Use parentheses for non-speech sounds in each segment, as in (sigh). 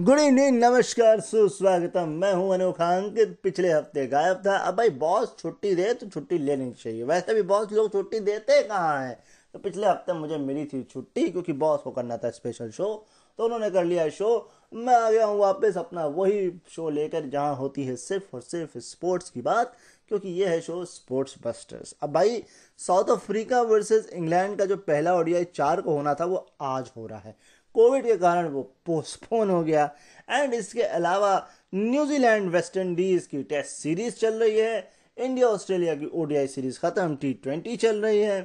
Good evening नमस्कार सुस्वागतम मैं हूं खान के पिछले हफ्ते गायब था अब भाई बॉस छुट्टी दे तो छुट्टी लेनी चाहिए वैसे भी बॉस लोग छुट्टी देते कहाँ हैं तो पिछले हफ्ते मुझे मिली थी छुट्टी क्योंकि बॉस को करना था स्पेशल शो तो उन्होंने कर लिया शो मैं आ गया हूँ वापस अपना वही शो लेकर जहाँ होती है सिर्फ और सिर्फ स्पोर्ट्स की बात क्योंकि ये है शो स्पोर्ट्स बस्टर्स अब भाई साउथ अफ्रीका वर्सेस इंग्लैंड का जो पहला ओडीआई चार को होना था वो आज हो रहा है कोविड के कारण वो पोस्टपोन हो गया एंड इसके अलावा न्यूजीलैंड वेस्ट इंडीज़ की टेस्ट सीरीज चल रही है इंडिया ऑस्ट्रेलिया की ओडीआई सीरीज ख़त्म टी ट्वेंटी चल रही है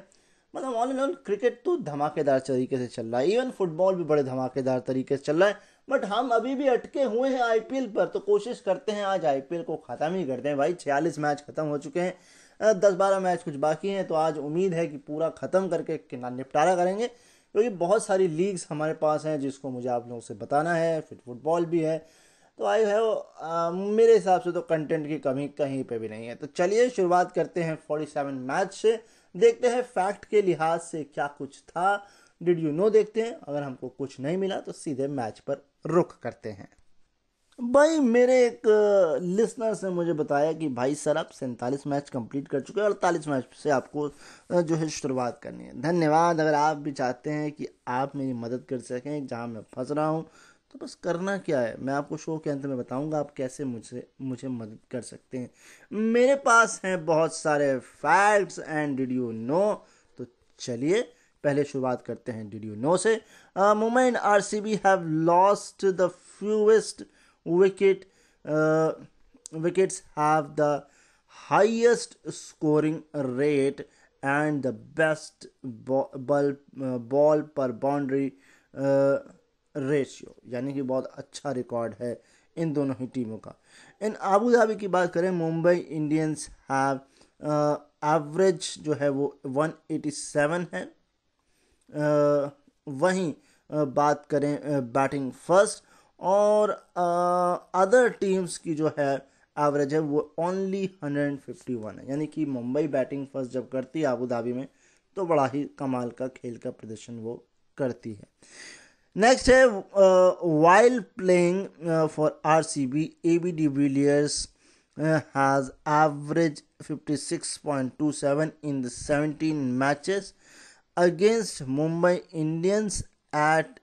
मतलब ऑल इन ऑल क्रिकेट तो धमाकेदार तरीके से चल रहा है इवन फुटबॉल भी बड़े धमाकेदार तरीके से चल रहा है बट हम अभी भी अटके हुए हैं आई पर तो कोशिश करते हैं आज आई को ख़त्म ही करते हैं भाई छियालीस मैच ख़त्म हो चुके हैं दस बारह मैच कुछ बाकी हैं तो आज उम्मीद है कि पूरा ख़त्म करके निपटारा करेंगे तो ये बहुत सारी लीग्स हमारे पास हैं जिसको मुझे आप लोगों से बताना है फिर फुटबॉल भी है तो आई है मेरे हिसाब से तो कंटेंट की कमी कहीं पे भी नहीं है तो चलिए शुरुआत करते हैं 47 मैच से देखते हैं फैक्ट के लिहाज से क्या कुछ था डिड यू नो देखते हैं अगर हमको कुछ नहीं मिला तो सीधे मैच पर रुख करते हैं भाई मेरे एक लिसनर्स ने मुझे बताया कि भाई सर आप सैंतालीस मैच कंप्लीट कर चुके हैं अड़तालीस मैच से आपको जो है शुरुआत करनी है धन्यवाद अगर आप भी चाहते हैं कि आप मेरी मदद कर सकें जहाँ मैं फंस रहा हूँ तो बस करना क्या है मैं आपको शो के अंत में बताऊंगा आप कैसे मुझसे मुझे मदद कर सकते हैं मेरे पास हैं बहुत सारे facts and did you know तो चलिए पहले शुरुआत करते हैं डिड यू नो से Mumbai and R C B have lost the fewest wicket wickets have the highest scoring rate and the best ball ball पर बाउंड्री रेशियो यानी कि बहुत अच्छा रिकॉर्ड है इन दोनों ही टीमों का इन आबू धाबी की बात करें मुंबई इंडियंस हैव एवरेज जो है वो 187 है uh, वहीं uh, बात करें बैटिंग uh, फर्स्ट और अदर टीम्स की जो है एवरेज है वो ओनली 151 है यानी कि मुंबई बैटिंग फर्स्ट जब करती है आबू धाबी में तो बड़ा ही कमाल का खेल का प्रदर्शन वो करती है नेक्स्ट है while playing for R C B A B Villiers has average 56.27 in the 17 matches against Mumbai Indians at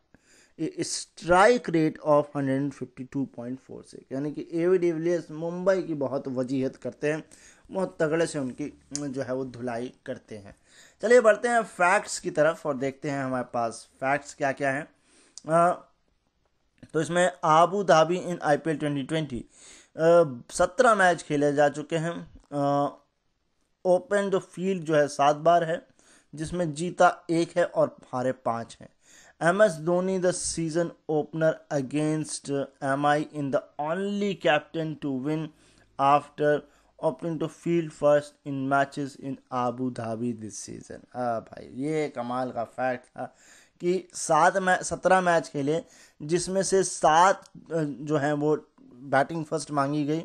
strike rate of 152.46 यानी कि वी डिविलियर्स मुंबई की बहुत वजीहत करते हैं बहुत तगड़े से उनकी जो है वो धुलाई करते हैं चलिए बढ़ते हैं फैक्ट्स की तरफ और देखते हैं हमारे पास फैक्ट्स क्या क्या हैं तो इसमें Abu Dhabi in I P L twenty twenty सत्रह मैच खेले जा चुके हैं ओपन जो फील्ड जो है सात बार है जिसमें जीता एक है और हारे पाँच हैं MS Dhoni, the season opener against MI, in the only captain to win after opting to field first in matches in Abu Dhabi this season. हाँ भाई ये कमाल का फैक्ट था कि सात मैच सत्रह मैच खेले जिसमें से सात जो हैं वो बैटिंग फर्स्ट मांगी गई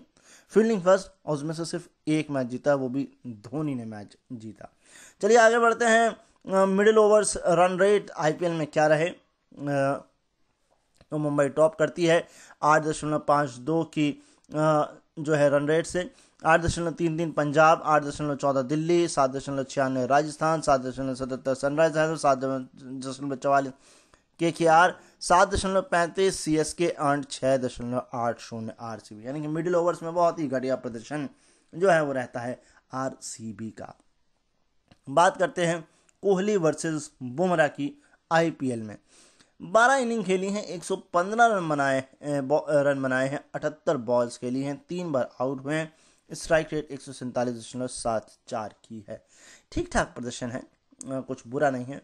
फील्डिंग फर्स्ट और उसमें से सिर्फ एक मैच जीता वो भी धोनी ने मैच जीता चलिए आगे बढ़ते हैं middle overs run rate IPL में क्या रहे तो मुंबई टॉप करती है आठ दशमलव पाँच दो की जो है रन रेट से आठ दशमलव तीन तीन पंजाब आठ दशमलव चौदह दिल्ली सात दशमलव छियानवे राजस्थान सात दशमलव सतहत्तर सनराइज हैदर तो सात दशमलव चवालीस के के आर सात दशमलव पैंतीस सी एस के अंड छः दशमलव आठ शून्य आर सी बी यानी कि मिडिल ओवर्स में बहुत ही घटिया प्रदर्शन जो है वो रहता है आर सी बी का बात करते हैं कोहली वर्सेस बुमराह की आईपीएल में 12 इनिंग खेली हैं 115 रन बनाए रन बनाए हैं अठहत्तर बॉल्स खेली हैं तीन बार आउट हुए हैं स्ट्राइक रेट एक दशमलव सात चार की है ठीक ठाक प्रदर्शन है कुछ बुरा नहीं है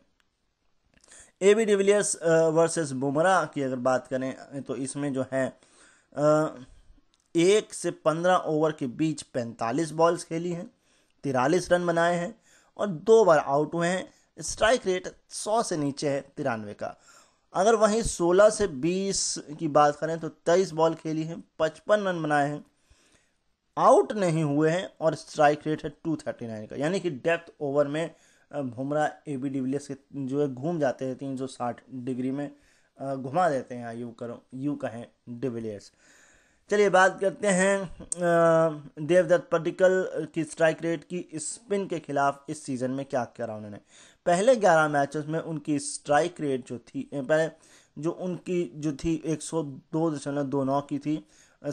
A B de Villiers versus Bumrah की अगर बात करें तो इसमें जो है एक से पंद्रह ओवर के बीच पैंतालीस बॉल्स खेली हैं तिरालीस रन बनाए हैं और दो बार आउट हुए हैं स्ट्राइक रेट 100 से नीचे है तिरानवे का अगर वहीं 16 से 20 की बात करें तो 23 बॉल खेली है 55 रन बनाए हैं आउट नहीं हुए हैं और स्ट्राइक रेट है 239 का यानी कि डेप्थ ओवर में भुमरा ए बी डिविलियर्स के जो है घूम जाते हैं तीन साठ डिग्री में घुमा देते हैं यू करो यू कहें डिविलियर्स चलिए बात करते हैं देवदत्त पडिकल की स्ट्राइक रेट की स्पिन के खिलाफ इस सीज़न में क्या करा उन्होंने पहले ग्यारह मैचों में उनकी स्ट्राइक रेट जो थी पहले जो उनकी जो थी एक सौ दो दशमलव दो नौ की थी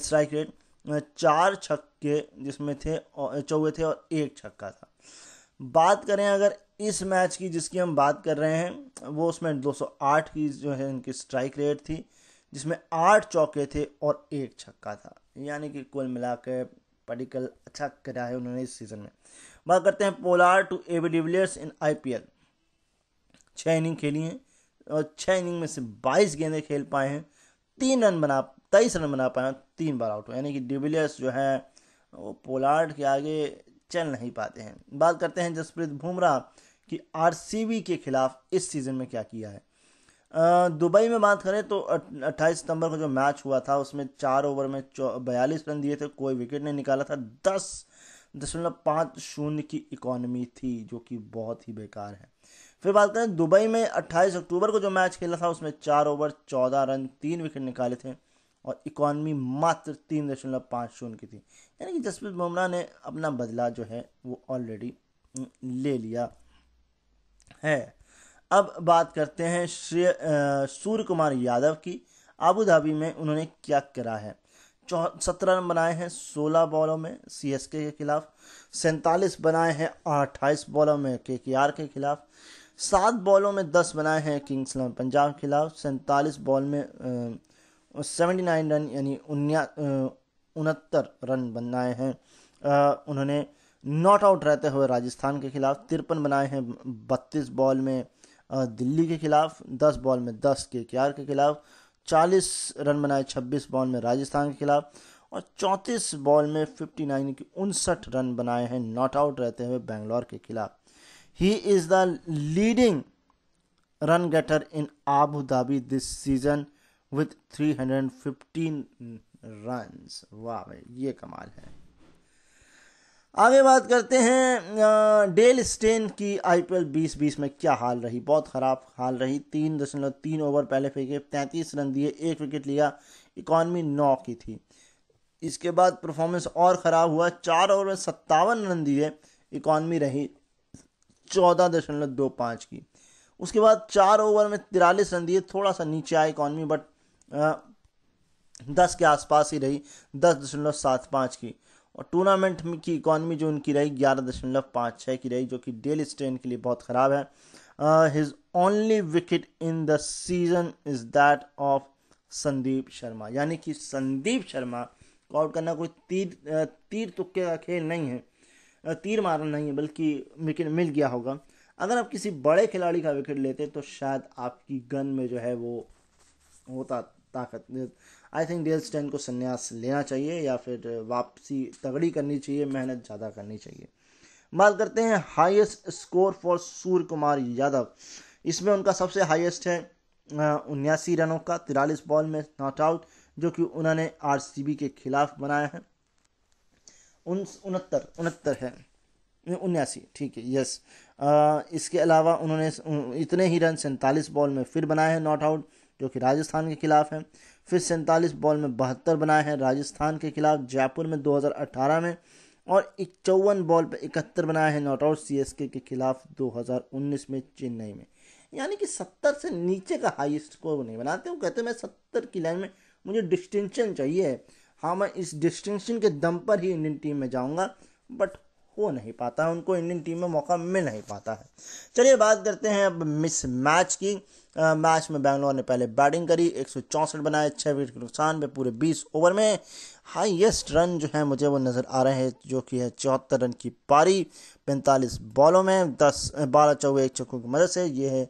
स्ट्राइक रेट चार छक्के जिसमें थे चौवे थे और एक छक्का था बात करें अगर इस मैच की जिसकी हम बात कर रहे हैं वो उसमें 208 की जो है उनकी स्ट्राइक रेट थी जिसमें आठ चौके थे और एक छक्का था यानी कि कुल मिला के पर्टिकल अच्छा करा है उन्होंने इस सीज़न में बात करते हैं Pollard to AB de Villiers in IPL छः इनिंग खेली हैं और छः इनिंग में से बाईस गेंदें खेल पाए हैं तीन रन बना तेईस रन बना पाए हैं तीन बार आउट हुए यानी कि डिविलियर्स जो हैं वो पोलार्ड के आगे चल नहीं पाते हैं बात करते हैं जसप्रीत बुमराह कि आर के खिलाफ इस सीज़न में क्या किया है दुबई में बात करें तो 28 सितंबर को जो मैच हुआ था उसमें चार ओवर में बयालीस रन दिए थे कोई विकेट नहीं निकाला था दस दशमलव पाँच शून्य की इकोनमी थी जो कि बहुत ही बेकार है फिर बात करें दुबई में 28 अक्टूबर को जो मैच खेला था उसमें चार ओवर चौदह रन तीन विकेट निकाले थे और इकॉनमी मात्र तीन दशमलव पाँच शून्य की थी यानी कि जसप्रीत बुमराह ने अपना बदला जो है वो ऑलरेडी ले लिया है अब बात करते हैं श्रेय सूर्य कुमार यादव की आबू धाबी में उन्होंने क्या करा है चौ सत्रह रन बनाए हैं सोलह बॉलों में सी के खिलाफ सैंतालीस बनाए हैं अट्ठाईस बॉलों में के के खिलाफ सात बॉलों में दस बनाए हैं किंग्स इलेवन पंजाब के खिलाफ सैंतालीस बॉल में सेवेंटी नाइन रन यानी उनहत्तर रन बनाए हैं उन्होंने नॉट आउट रहते हुए राजस्थान के खिलाफ तिरपन बनाए हैं बत्तीस बॉल में दिल्ली के खिलाफ दस बॉल में दस के के के खिलाफ चालीस रन बनाए छब्बीस बॉल में राजस्थान के खिलाफ और चौंतीस बॉल में फिफ्टी नाइन की उनसठ रन बनाए हैं नॉट आउट रहते हुए बेंगलोर के खिलाफ He is the leading run getter in Abu Dhabi this season with 315 runs. वाह bhai ये कमाल है आगे बात करते हैं डेल स्टेन की आईपीएल 2020 में क्या हाल रही बहुत ख़राब हाल रही तीन दशमलव तीन ओवर पहले फेंके तैंतीस रन दिए एक विकेट लिया इकॉनमी नौ की थी इसके बाद परफॉर्मेंस और ख़राब हुआ चार ओवर में सत्तावन रन दिए इकॉनमी रही चौदह दशमलव दो पाँच की उसके बाद चार ओवर में तिरालीस रन दिए थोड़ा सा नीचे आए इकॉनमी बट दस के आसपास ही रही दस दशमलव सात पाँच की और टूर्नामेंट की इकॉनमी जो उनकी रही ग्यारह दशमलव पाँच छः की रही जो कि डेली स्ट्रेन के लिए बहुत ख़राब है his only wicket in the season is that of Sandeep Sharma यानी कि संदीप शर्मा को आउट करना कोई तीर तीर तुक्के का खेल नहीं है तीर मारना नहीं है बल्कि विकेट मिल गया होगा अगर आप किसी बड़े खिलाड़ी का विकेट लेते तो शायद आपकी गन में जो है वो होता ताकत आई थिंक डेल स्टैन को संन्यास लेना चाहिए या फिर वापसी तगड़ी करनी चाहिए मेहनत ज़्यादा करनी चाहिए बात करते हैं highest score for Surya Kumar Yadav इसमें उनका सबसे हाईएस्ट है उन्यासी रनों का तिरालीस बॉल में नॉट आउट जो कि उन्होंने आरसीबी के खिलाफ बनाया है उनहत्तर उनहत्तर है उन्यासी ठीक है यस आ, इसके अलावा उन्होंने इतने ही रन सैंतालीस बॉल में फिर बनाए हैं नॉट आउट जो कि राजस्थान के खिलाफ हैं फिर सैंतालीस बॉल में बहत्तर बनाए हैं राजस्थान के खिलाफ जयपुर में 2018 में और चौवन बॉल पर इकहत्तर बनाए हैं नॉट आउट सी के खिलाफ 2019 में चेन्नई में यानी कि सत्तर से नीचे का हाइस्ट स्कोर नहीं बनाते वो कहते मैं सत्तर की लाइन में मुझे डिस्टिंक्शन चाहिए हाँ मैं इस डिस्टिंक्शन के दम पर ही इंडियन टीम में जाऊँगा बट हो नहीं पाता उनको इंडियन टीम में मौका मिल नहीं पाता है चलिए बात करते हैं अब मिस मैच की आ, मैच में बैंगलोर ने पहले बैटिंग करी एक बनाए छः विकेट के नुकसान पे पूरे 20 ओवर में हाईएस्ट रन जो है मुझे वो नज़र आ रहे हैं जो कि है चौहत्तर रन की पारी पैंतालीस बॉलों में दस बारह चौवे एक चौकों की मदद से ये है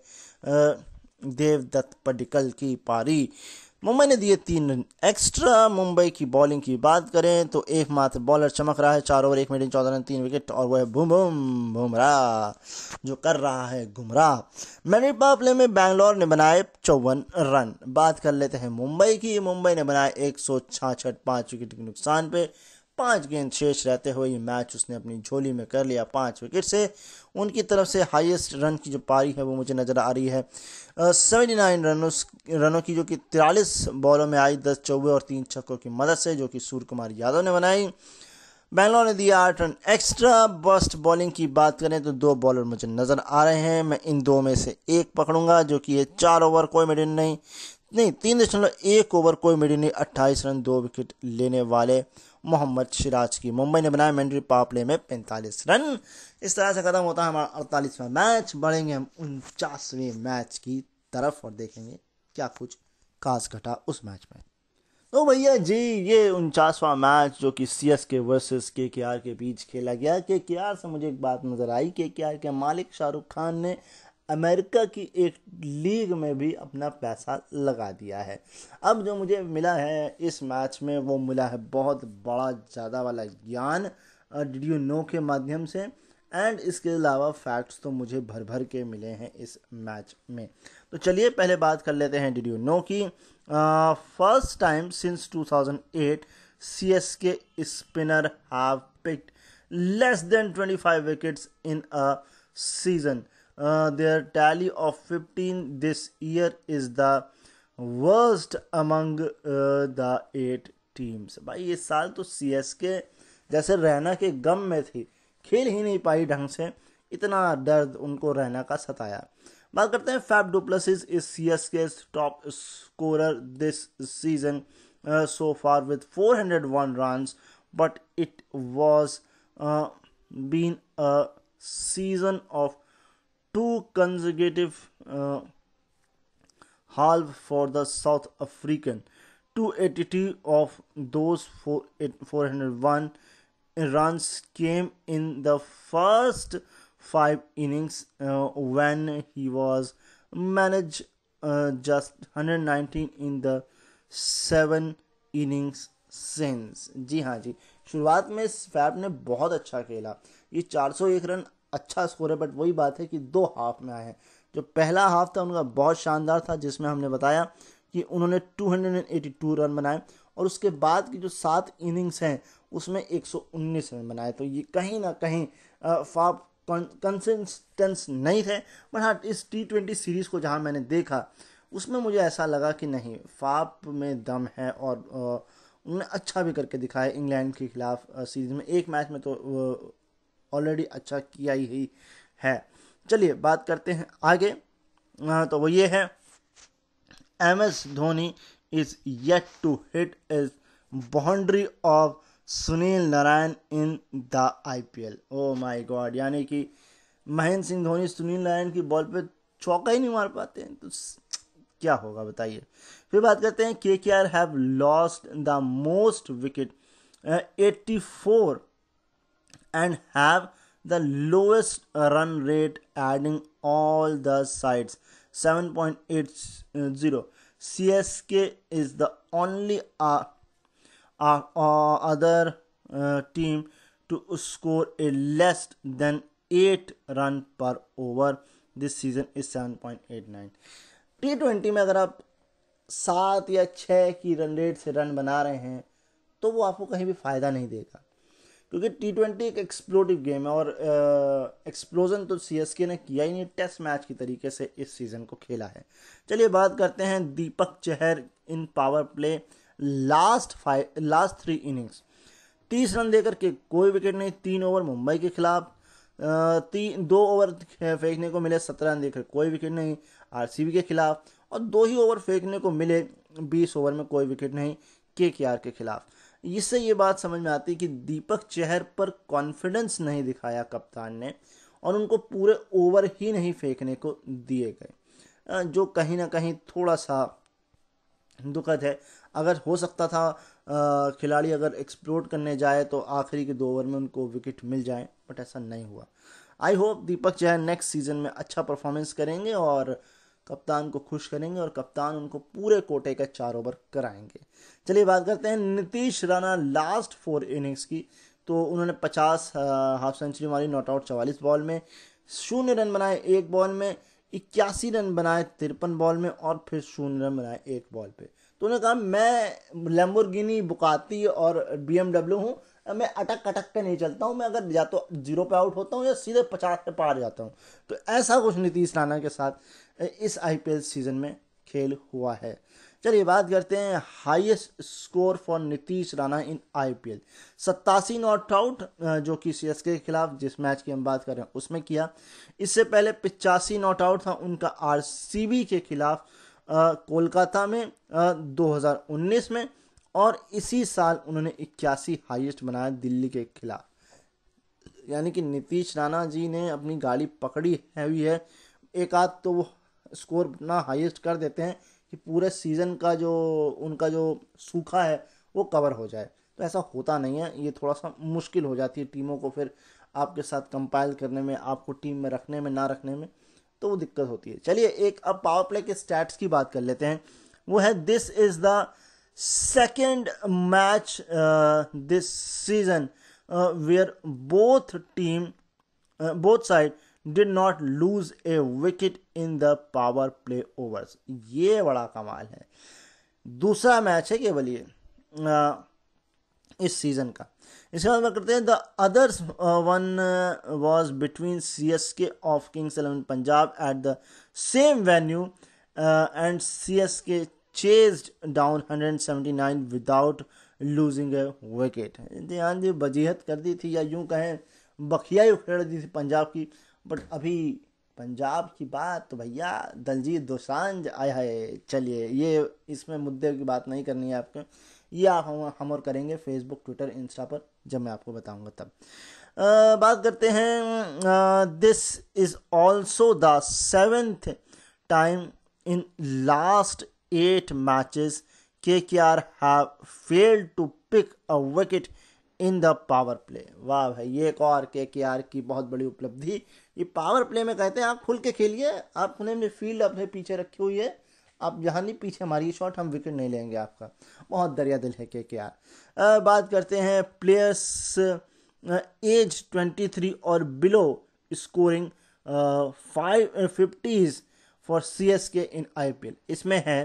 देवदत्त पडिकल की पारी मुंबई ने दिए तीन रन एक्स्ट्रा मुंबई की बॉलिंग की बात करें तो एक मात्र बॉलर चमक रहा है चार ओवर एक मिनट चौदह रन तीन विकेट और वह बुम बुम बुमराह जो कर रहा है गुमराह मैनी पापले में बैंगलोर ने बनाए चौवन रन बात कर लेते हैं मुंबई की मुंबई ने बनाए एक सौ छाछठ पाँच विकेट के नुकसान पे पाँच गेंद शेष रहते हुए ये मैच उसने अपनी झोली में कर लिया पाँच विकेट से उनकी तरफ से हाईएस्ट रन की जो पारी है वो मुझे नज़र आ रही है सेवेंटी नाइन रनों रनों की जो कि तिरालीस बॉलों में आई दस चौबे और तीन छक्कों की मदद से जो कि सूर्य कुमार यादव ने बनाई बैंगलोर ने दिया आठ रन एक्स्ट्रा बस्ट बॉलिंग की बात करें तो दो बॉलर मुझे नज़र आ रहे हैं मैं इन दो में से एक पकड़ूंगा जो कि ये चार ओवर कोई मिडिन नहीं नहीं तीन दशमलव एक ओवर कोई मिडिन नहीं अट्ठाईस रन दो विकेट लेने वाले मोहम्मद सिराज की मुंबई ने बनाया मैंड्री पापले में पैंतालीस रन इस तरह से ख़त्म होता है हमारा अड़तालीसवा मैच बढ़ेंगे हम उनचासवें मैच की तरफ और देखेंगे क्या कुछ खास घटा उस मैच में तो भैया जी ये उनचासवा मैच जो कि सी एस के वर्सेस के के आर के बीच खेला गया के के आर से मुझे एक बात नज़र आई के के आर के मालिक शाहरुख खान ने अमेरिका की एक लीग में भी अपना पैसा लगा दिया है अब जो मुझे मिला है इस मैच में वो मिला है बहुत बड़ा ज़्यादा वाला ज्ञान डी यू नो के माध्यम से एंड इसके अलावा फैक्ट्स तो मुझे भर भर के मिले हैं इस मैच में तो चलिए पहले बात कर लेते हैं डिड यू नो कि first time since 2008 C S K spinner have picked less than 25 wickets in a season their tally of 15 this year is the worst among the eight teams भाई ये साल तो सी एस के जैसे रैना के गम में थी खेल ही नहीं पाई ढंग से इतना दर्द उनको रहने का सताया बात करते हैं Faf du Plessis is C S K top score this season so far with 401 runs but it was been a season of two consecutive halves for the South African two eighty two of those four four hundred one runs came in the first five innings uh, when he was managed uh, just 119 in the seven innings since. जी हाँ जी शुरुआत में fab ने बहुत अच्छा खेला ये 401 रन अच्छा स्कोर है बट वही बात है कि दो हाफ में आए हैं जो पहला हाफ था उनका बहुत शानदार था जिसमें हमने बताया कि उन्होंने 282 रन बनाए और उसके बाद की जो सात इनिंग्स हैं उसमें 119 रन बनाए तो ये कहीं ना कहीं फाप कंसिस्टेंस नहीं थे बट हाँ इस टी ट्वेंटी सीरीज़ को जहाँ मैंने देखा उसमें मुझे ऐसा लगा कि नहीं फाप में दम है और उन्होंने अच्छा भी करके दिखाया इंग्लैंड के खिलाफ सीरीज में एक मैच में तो ऑलरेडी अच्छा किया ही है चलिए बात करते हैं आगे तो वो ये है M S Dhoni is yet to hit his boundary off Sunil Narine in the IPL oh my God यानी कि महेंद्र सिंह धोनी सुनील नारायण की बॉल पे चौका ही नहीं मार पाते हैं तो क्या होगा बताइए फिर बात करते हैं K K R have lost the most wicket eighty four and have the lowest run rate adding all the sides seven point eight zero C S K is the only other uh, team to score a less than 8 run पर over this season is 7.89 T twenty में अगर आप सात या छः की run rate से run बना रहे हैं तो वो आपको कहीं भी फ़ायदा नहीं देगा क्योंकि टी ट्वेंटी एक एक्सप्लोटिव गेम है और एक्सप्लोजन uh, तो सी एस के ने किया ही नहीं टेस्ट मैच की तरीके से इस सीज़न को खेला है चलिए बात करते हैं Deepak Chahar in power play last five last three innings तीस रन देकर के कोई विकेट नहीं तीन ओवर मुंबई के खिलाफ तीन दो ओवर फेंकने को मिले सत्रह रन देकर कोई विकेट नहीं आर के खिलाफ और दो ही ओवर फेंकने को मिले बीस ओवर में कोई विकेट नहीं के के आर के खिलाफ इससे ये बात समझ में आती है कि दीपक चहर पर कॉन्फिडेंस नहीं दिखाया कप्तान ने और उनको पूरे ओवर ही नहीं फेंकने को दिए गए जो कहीं ना कहीं थोड़ा सा दुखद है अगर हो सकता था खिलाड़ी अगर एक्सप्लोर करने जाए तो आखिरी के दो ओवर में उनको विकेट मिल जाए बट ऐसा नहीं हुआ आई होप दीपक जो है नेक्स्ट सीजन में अच्छा परफॉर्मेंस करेंगे और कप्तान को खुश करेंगे और कप्तान उनको पूरे कोटे का चार ओवर कराएंगे चलिए बात करते हैं Nitish Rana last four innings की तो उन्होंने पचास हाफ सेंचुरी मारी नॉट आउट चवालीस बॉल में शून्य रन बनाए एक बॉल में इक्यासी रन बनाए तिरपन बॉल में और फिर शून्य रन बनाए एक बॉल पे तो उन्होंने कहा मैं लेम्बोर्गिनी बुकाती और बी हूँ मैं अटक अटक के नहीं चलता हूँ मैं अगर या तो जीरो पे आउट होता हूँ या सीधे पचास पे पार जाता हूँ तो ऐसा कुछ नीतीश राणा के साथ इस आई सीजन में खेल हुआ है चलिए बात करते हैं highest score for Nitish Rana in IPL सत्तासी नॉट आउट जो कि एस के खिलाफ जिस मैच की हम बात कर रहे हैं उसमें किया इससे पहले पिचासी नॉट आउट था उनका आरसीबी के खिलाफ कोलकाता में आ, 2019 में और इसी साल उन्होंने इक्यासी हाईएस्ट बनाया दिल्ली के खिलाफ यानी कि नीतीश राणा जी ने अपनी गाड़ी पकड़ी है है एक आध तो वो स्कोर अपना हाईएस्ट कर देते हैं कि पूरे सीज़न का जो उनका जो सूखा है वो कवर हो जाए तो ऐसा होता नहीं है ये थोड़ा सा मुश्किल हो जाती है टीमों को फिर आपके साथ कंपाइल करने में आपको टीम में रखने में ना रखने में तो वो दिक्कत होती है चलिए एक अब पावर प्ले के स्टैट्स की बात कर लेते हैं वो है this is the second match this season where both team both side did not lose a wicket in the power play overs ये बड़ा कमाल है दूसरा मैच है केवल ये uh, इस सीज़न का इसके बाद बात करते हैं the others one was between C S K of Kings Eleven Punjab at the same venue and C S K chase down hundred and seventy nine without losing a wicket ध्यान जी बजीहत कर दी थी या यूं कहें बखियाई उखेड़ दी थी पंजाब की बट अभी पंजाब की बात तो भैया दलजीत दोसांझ आया है चलिए ये इसमें मुद्दे की बात नहीं करनी है आपके ये आप हम हम और करेंगे फेसबुक ट्विटर इंस्टा पर जब मैं आपको बताऊंगा तब आ, बात करते हैं this is also the seventh time in last eight matches K K R have failed to pick a wicket in the power play वाह भाई ये एक और के के आर की बहुत बड़ी उपलब्धि ये पावर प्ले में कहते हैं आप खुल के खेलिए आप उन्हें फील्ड अपने पीछे रखी हुई है आप जहाँ नहीं पीछे हमारी शॉट हम विकेट नहीं लेंगे आपका बहुत दरिया दिल है के के आर बात करते हैं प्लेयर्स एज ट्वेंटी थ्री और below scoring five fifties for C S K in I P L इसमें है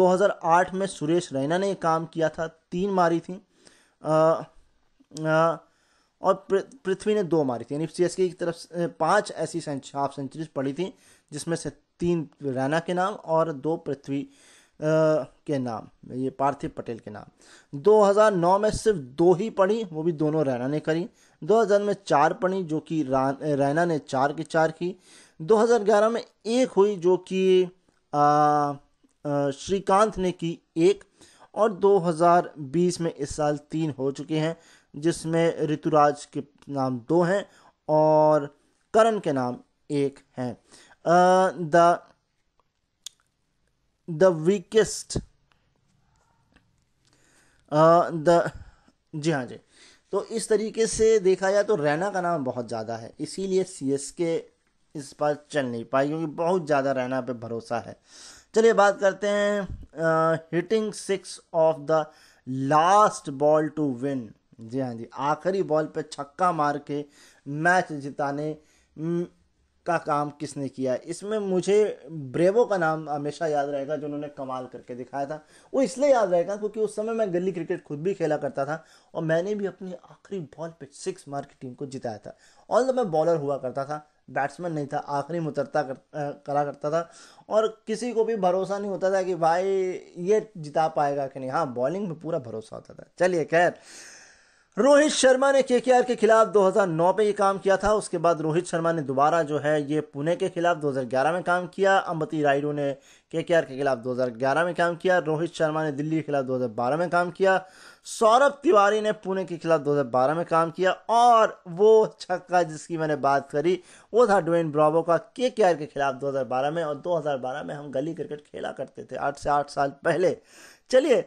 2008 में सुरेश रैना ने काम किया था तीन मारी थी आ, आ, और पृथ्वी ने दो मारी थी यानी सी एस के की तरफ पांच ऐसी हाफ सेंचुरीज पड़ी थी जिसमें से तीन रैना के नाम और दो पृथ्वी के नाम ये पार्थिव पटेल के नाम 2009 में सिर्फ दो ही पढ़ी वो भी दोनों रैना ने करी 2000 में चार पढ़ी जो कि रैना ने चार की चार की 2011 में एक हुई जो कि श्रीकांत ने की एक और 2020 में इस साल तीन हो चुके हैं जिसमें ऋतुराज के नाम दो हैं और करण के नाम एक हैं the the weakest द जी हाँ जी तो इस तरीके से देखा जाए तो रैना का नाम बहुत ज़्यादा है इसीलिए सी एस के इस बार चल नहीं पाई क्योंकि बहुत ज़्यादा रैना पे भरोसा है चलिए बात करते हैं hitting six off the last ball to win जी हाँ जी आखिरी बॉल पे छक्का मार के मैच जिताने का काम किसने किया इसमें मुझे ब्रेवो का नाम हमेशा याद रहेगा जो उन्होंने कमाल करके दिखाया था वो इसलिए याद रहेगा क्योंकि उस समय मैं गली क्रिकेट खुद भी खेला करता था और मैंने भी अपनी आखिरी बॉल पे सिक्स मार की टीम को जिताया था ऑल मैं बॉलर हुआ करता था बैट्समैन नहीं था आखिरी मुतरता कर, करा करता था और किसी को भी भरोसा नहीं होता था कि भाई ये जिता पाएगा कि नहीं हाँ बॉलिंग में पूरा भरोसा होता था चलिए खैर रोहित शर्मा ने के के खिलाफ 2009 में ये काम किया था उसके बाद रोहित शर्मा ने दोबारा जो है ये पुणे के खिलाफ 2011 में काम किया अम्बती रायडू ने के के खिलाफ 2011 में काम किया रोहित शर्मा ने दिल्ली के खिलाफ 2012 में काम किया सौरभ तिवारी ने पुणे के खिलाफ 2012 में काम किया और वो छक्का जिसकी मैंने बात करी वो था डोन ब्रावो का के के खिलाफ 2012 में और 2012 में हम गली क्रिकेट खेला करते थे आठ से आठ साल पहले चलिए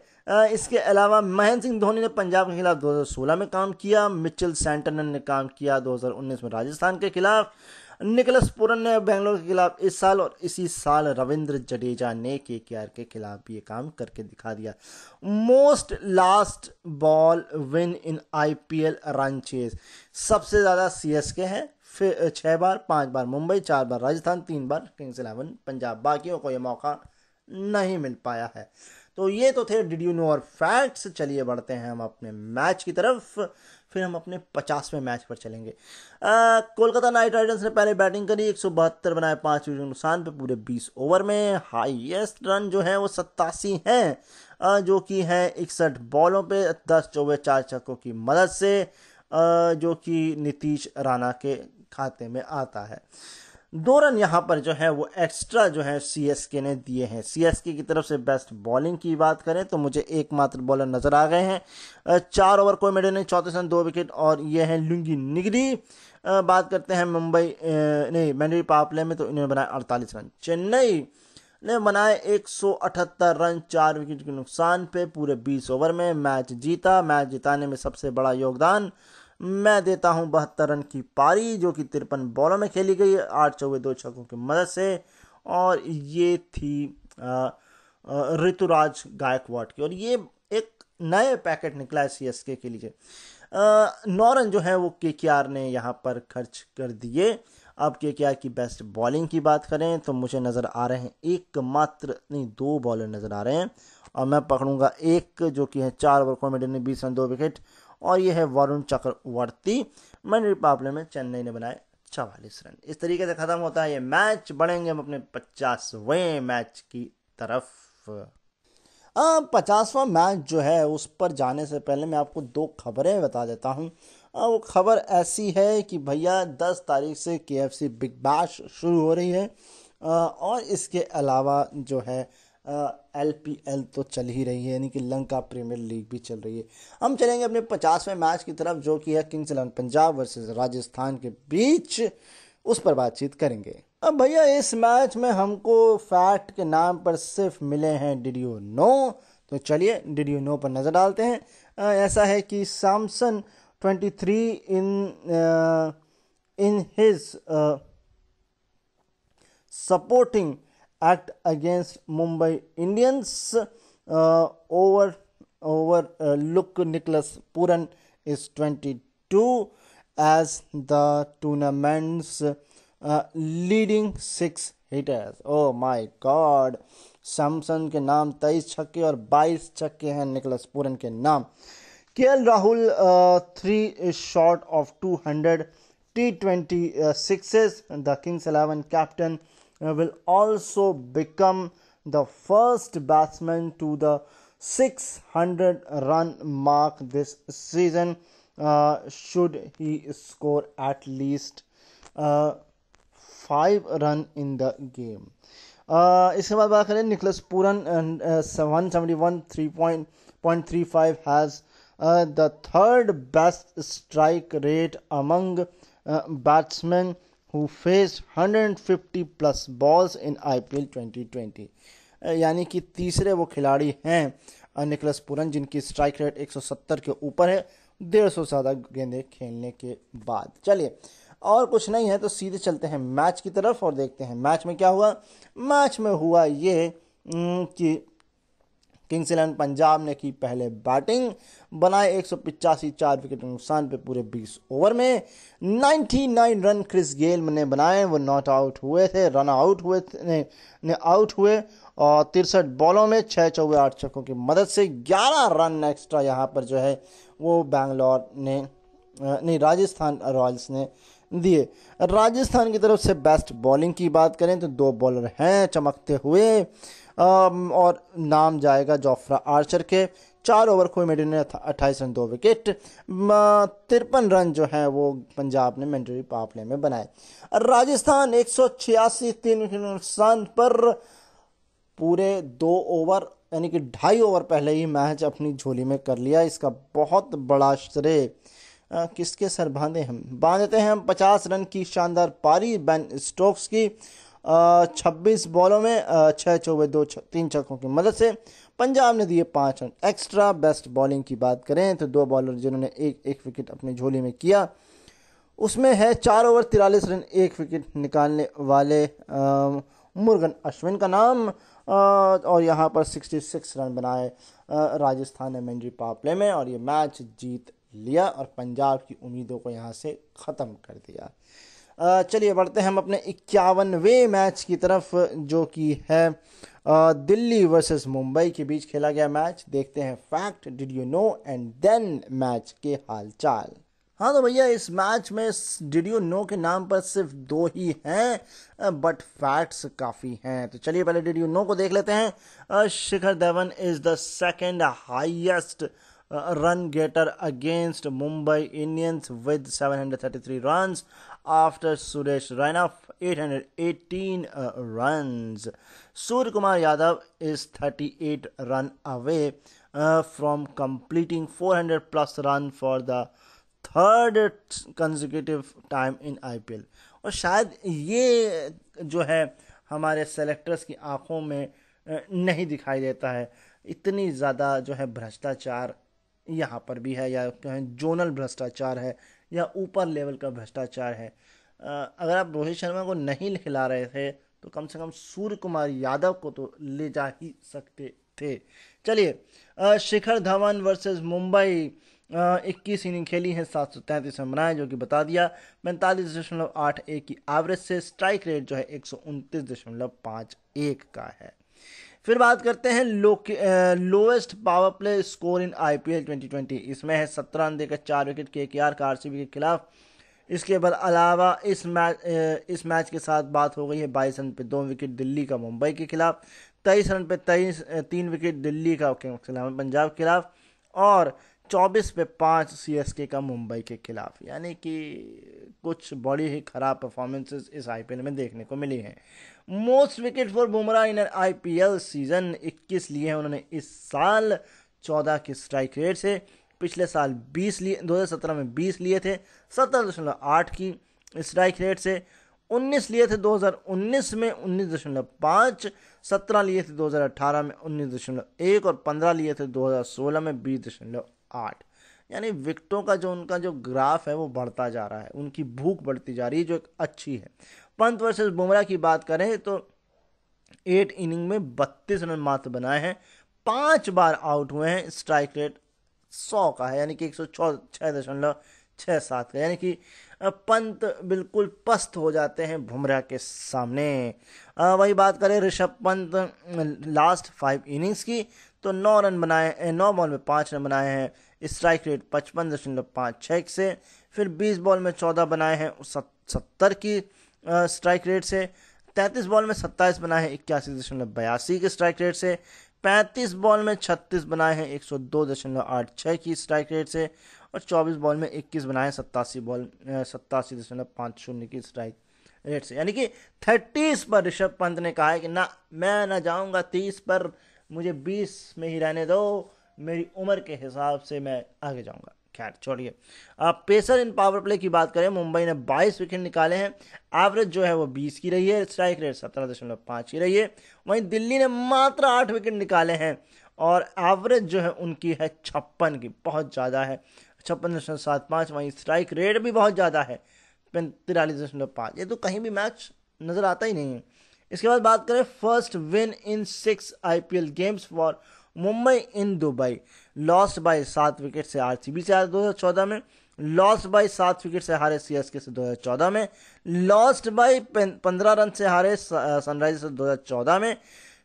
इसके अलावा महेंद्र सिंह धोनी ने पंजाब के खिलाफ 2016 में काम किया मिचेल सैंटनन ने काम किया 2019 में राजस्थान के खिलाफ निकलस पुरन ने बेंगलोर के खिलाफ इस साल और इसी साल रविंद्र जडेजा ने के के खिलाफ भी ये काम करके दिखा दिया most last ball win in IPL run chase सबसे ज़्यादा के हैं फिर छः बार पाँच बार मुंबई चार बार राजस्थान तीन बार किंग्स इलेवन पंजाब बाकियों को ये मौका नहीं मिल पाया है तो ये तो थे डिड यू नो और फैक्ट्स चलिए बढ़ते हैं हम अपने मैच की तरफ फिर हम अपने पचासवें मैच पर चलेंगे कोलकाता नाइट राइडर्स ने पहले बैटिंग करी एक सौ बहत्तर बनाए पाँच विकेट नुकसान पर पूरे बीस ओवर में हाईएस्ट रन जो है वो सत्तासी हैं जो कि हैं इकसठ बॉलों पे दस चौबे चार चक्कों की मदद से जो कि नीतीश राणा के खाते में आता है दो रन यहाँ पर जो है वो एक्स्ट्रा जो है सीएसके ने दिए हैं सीएसके की तरफ से बेस्ट बॉलिंग की बात करें तो मुझे एकमात्र बॉलर नजर आ गए हैं चार ओवर कोई मेडल ने चौथे रन दो विकेट और ये हैं लुंगी निगरी बात करते हैं मुंबई नहीं मैंडी पापले में तो इन्होंने बनाया अड़तालीस रन चेन्नई ने बनाए 178 रन चार विकेट के नुकसान पे पूरे 20 ओवर में मैच जीता मैच जिताने में सबसे बड़ा योगदान मैं देता हूं बहत्तर रन की पारी जो कि तिरपन बॉलों में खेली गई आठ चौके दो छक्कों की मदद से और ये थी ऋतुराज गायकवाड की और ये एक नए पैकेट निकला है सी के के लिए नौ रन जो है वो के के आर ने यहाँ पर खर्च कर दिए अब के के आर की बेस्ट बॉलिंग की बात करें तो मुझे नज़र आ रहे हैं एक मात्र नहीं दो बॉलर नज़र आ रहे हैं और मैं पकड़ूंगा एक जो कि है चार ओवर कॉमेडी ने बीस रन दो विकेट और ये है वरुण चक्रवर्ती मनरी पापले में चेन्नई ने बनाए चवालीस रन इस तरीके से ख़त्म होता है ये मैच बढ़ेंगे हम अपने पचासवें मैच की तरफ अब पचासवा मैच जो है उस पर जाने से पहले मैं आपको दो खबरें बता देता हूँ वो खबर ऐसी है कि भैया दस तारीख से के एफ सी बिग बैश शुरू हो रही है और इसके अलावा जो है एल पी एल तो चल ही रही है यानी कि लंका प्रीमियर लीग भी चल रही है हम चलेंगे अपने पचासवें मैच की तरफ जो कि है Kings Eleven Punjab versus Rajasthan के बीच उस पर बातचीत करेंगे अब भैया इस मैच में हमको फैट के नाम पर सिर्फ मिले हैं डिड यू नो तो चलिए डिड यू नो पर नज़र डालते हैं आ, ऐसा है कि Samson twenty three in in his supporting act against Mumbai Indians. Uh, over over uh, look Nicholas Puran is 22 as the tournament's uh, leading six hitters. Oh my God! Samson के नाम 23 छक्के और 22 छक्के हैं निकलस पूरन के नाम Rahul Rahul uh, three shot off 200 t twenty sixes the Kings Eleven captain uh, will also become the first batsman to the 600 run mark this season uh, should he score at least uh, run in the game. Game इसके बाद बात करें Nicholas Pooran one seventy one three point point three five has the third best strike rate among batsmen who faced 150 plus balls in IPL 2020 यानी कि तीसरे वो खिलाड़ी हैं निकलस पुरन जिनकी स्ट्राइक रेट 170 के ऊपर है डेढ़ सौ ज़्यादा गेंदे खेलने के बाद चलिए और कुछ नहीं है तो सीधे चलते हैं मैच की तरफ और देखते हैं मैच में क्या हुआ मैच में हुआ ये कि किंग्स इलेवन पंजाब ने की पहले बैटिंग बनाए एक सौ पिचासी चार विकेट नुकसान पे पूरे बीस ओवर में ninety nine run Chris Gayle ने बनाए वो नॉट आउट हुए थे रन आउट हुए थे ने आउट हुए और तिरसठ बॉलों में छः चौवे आठ छक्कों की मदद से ग्यारह रन एक्स्ट्रा यहाँ पर जो है वो बैंगलोर ने नहीं राजस्थान रॉयल्स ने दिए राजस्थान की तरफ से बेस्ट बॉलिंग की बात करें तो दो बॉलर हैं चमकते हुए और नाम जाएगा जोफ्रा आर्चर के चार ओवर को मेडिन ने अट्ठाईस रन दो विकेट तिरपन रन जो हैं वो पंजाब ने मेडरी पापले में बनाए राजस्थान एक सौ छियासी तीन नुकसान पर पूरे दो ओवर यानी कि ढाई ओवर पहले ही मैच अपनी झोली में कर लिया इसका बहुत बड़ा श्रेय किसके सर बांधे हम बांधते हैं हम पचास रन की शानदार पारी बैन स्टोक्स की छब्बीस बॉलों में छः चौबे दो तीन छक्कों की मदद से पंजाब ने दिए पाँच रन एक्स्ट्रा बेस्ट बॉलिंग की बात करें तो दो बॉलर जिन्होंने एक एक विकेट अपनी झोली में किया उसमें है चार ओवर तिरालीस रन एक विकेट निकालने वाले आ, मुर्गन अश्विन का नाम आ, और यहाँ पर 66 रन बनाए राजस्थान ने मंजरी पापले में और ये मैच जीत लिया और पंजाब की उम्मीदों को यहाँ से ख़त्म कर दिया चलिए बढ़ते हैं हम अपने इक्यावनवे मैच की तरफ जो कि है दिल्ली वर्सेस मुंबई के बीच खेला गया मैच देखते हैं fact did you know and then match के हालचाल हाँ तो भैया इस मैच में डिड यू नो के नाम पर सिर्फ दो ही हैं बट फैक्ट्स काफ़ी हैं तो चलिए पहले डिड यू नो को देख लेते हैं Shikhar Dhawan is the second highest run getter against Mumbai Indians with 733 run after Suresh Raina of 818 uh, runs. Surya Kumar Yadav is 38 run away uh, from completing 400 plus run for the third consecutive time in I और शायद ये जो है हमारे selectors की आंखों में नहीं दिखाई देता है इतनी ज़्यादा जो है भ्रष्टाचार यहाँ पर भी है या कहें जोनल भ्रष्टाचार है या ऊपर लेवल का भ्रष्टाचार है अगर आप रोहित शर्मा को नहीं खिला रहे थे तो कम से कम सूर्य कुमार यादव को तो ले जा ही सकते थे चलिए शिखर धवन वर्सेस मुंबई इक्कीस इनिंग खेली है सात सौ तैंतीस रन बनाए जो कि बता दिया पैंतालीस दशमलव आठ एक की एवरेज से स्ट्राइक रेट जो है एक सौ उनतीस दशमलव पाँच एक का है फिर बात करते हैं lowest power play score in IPL 2020 इसमें है सत्रह रन देकर चार विकेट के के आर का आरसीबी के खिलाफ इसके बाद अलावा इस मैच इस मैच के साथ बात हो गई है बाईस रन पे दो विकेट दिल्ली का मुंबई के खिलाफ तेईस रन पे तेईस तीन विकेट दिल्ली का खिलाफ पंजाब के खिलाफ और चौबीस पे पाँच सी एस के का मुंबई के खिलाफ यानी कि कुछ बड़ी ही ख़राब परफॉर्मेंसेस इस आई में देखने को मिली हैं most wicket for Bumrah in L season 21 लिए हैं उन्होंने इस साल 14 की स्ट्राइक रेट से पिछले साल 20 लिए 2017 में 20 लिए थे सत्रह दशमलव आठ की स्ट्राइक रेट से 19 लिए थे 2019 में उन्नीस दशमलव पाँच सत्रह लिए थे 2018 में उन्नीस दशमलव एक और 15 लिए थे 2016 में बीस दशमलव आठ यानी विकटों का जो उनका जो ग्राफ है वो बढ़ता जा रहा है उनकी भूख बढ़ती जा रही है जो एक अच्छी है पंत वर्सेस बुमराह की बात करें तो एट इनिंग में बत्तीस रन मात्र बनाए हैं पांच बार आउट हुए हैं स्ट्राइक रेट सौ का है यानी कि एक सौ छः दशमलव छः सात का यानी कि पंत बिल्कुल पस्त हो जाते हैं बुमराह के सामने वही बात करें Rishabh Pant last five innings की तो नौ रन बनाए नौ बॉल में पाँच रन बनाए हैं स्ट्राइक रेट पचपन दशमलव पाँच छः से फिर बीस बॉल में चौदह बनाए हैं सत्तर की स्ट्राइक रेट से तैंतीस बॉल में सत्ताईस बनाए हैं इक्यासी दशमलव बयासी के स्ट्राइक रेट से पैंतीस बॉल में छत्तीस बनाए हैं एक सौ दो दशमलव आठ छः की स्ट्राइक रेट से और चौबीस बॉल में इक्कीस बनाए सत्तासी बॉल सत्तासी दशमलव पाँच शून्य की स्ट्राइक रेट से यानी कि थर्टीस पर ऋषभ पंत ने कहा है कि ना मैं ना जाऊंगा तीस पर मुझे बीस में ही रहने दो मेरी उम्र के हिसाब से मैं आगे जाऊँगा खैर छोड़िए अब पेसर इन पावर प्ले की बात करें मुंबई ने 22 विकेट निकाले हैं एवरेज जो है वो 20 की रही है स्ट्राइक रेट सत्रह दशमलव पाँच की रही है वहीं दिल्ली ने मात्र आठ विकेट निकाले हैं और एवरेज जो है उनकी है छप्पन की बहुत ज़्यादा है छप्पन दशमलव सात पाँच वहीं स्ट्राइक रेट भी बहुत ज़्यादा है तिरालीस दशमलव पाँच ये तो कहीं भी मैच नज़र आता ही नहीं है इसके बाद बात करें first win in six IPL games for Mumbai in Dubai loss by सात विकेट से आर से हारे चौदह में लॉस बाय सात विकेट से हारे सी एस के से चौदह में लॉस्ट बाय पंद्रह रन से हारे सनराइजर्स से चौदह में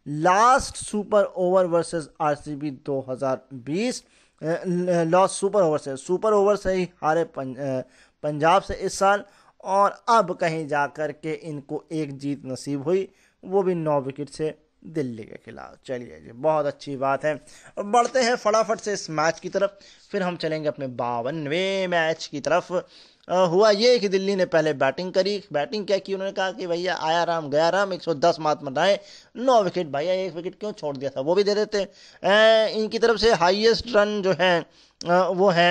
last super over versus RCB 2020 loss super over से सुपर ओवर से ही हारे पंजाब से इस साल और अब कहीं जा कर के इनको एक जीत नसीब हुई वो भी नौ विकेट से दिल्ली के खिलाफ चलिए जी बहुत अच्छी बात है और बढ़ते हैं फटाफट से इस मैच की तरफ फिर हम चलेंगे अपने बावनवे मैच की तरफ आ, हुआ ये कि दिल्ली ने पहले बैटिंग करी बैटिंग क्या की उन्होंने कहा कि भैया आया राम गया राम 110 मात मनाए नौ विकेट भैया एक विकेट क्यों छोड़ दिया था वो भी दे देते इनकी तरफ से हाइएस्ट रन जो है आ, वो है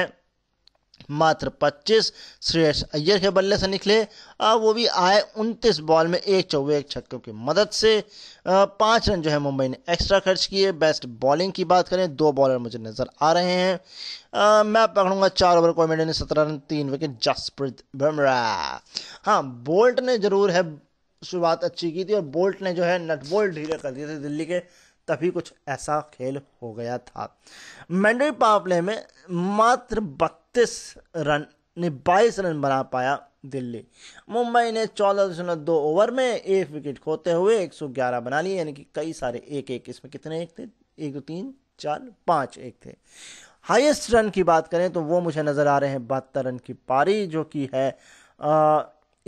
मात्र 25 श्रेयस अय्यर के बल्ले से निकले और वो भी आए 29 बॉल में एक चौवे एक छक्कों की मदद से पाँच रन जो है मुंबई ने एक्स्ट्रा खर्च किए बेस्ट बॉलिंग की बात करें दो बॉलर मुझे नज़र आ रहे हैं आ, मैं पकड़ूंगा चार ओवर को मेडे ने सत्रह रन तीन विकेट जसप्रीत बुमराह हाँ बोल्ट ने जरूर है शुरुआत अच्छी की थी और बोल्ट ने जो है नटबोल ढीले कर दिए थे दिल्ली के तभी कुछ ऐसा खेल हो गया था मैंडरी पावर प्ले में मात्र बत्तीस बत्तीस रन ने बाईस रन बना पाया दिल्ली मुंबई ने चौदह दशमलव दो ओवर में एक विकेट खोते हुए 111 बना लिए यानी कि कई सारे एक एक इसमें कितने एक थे एक दो तीन चार पाँच एक थे हाईएस्ट रन की बात करें तो वो मुझे नज़र आ रहे हैं बहत्तर रन की पारी जो कि है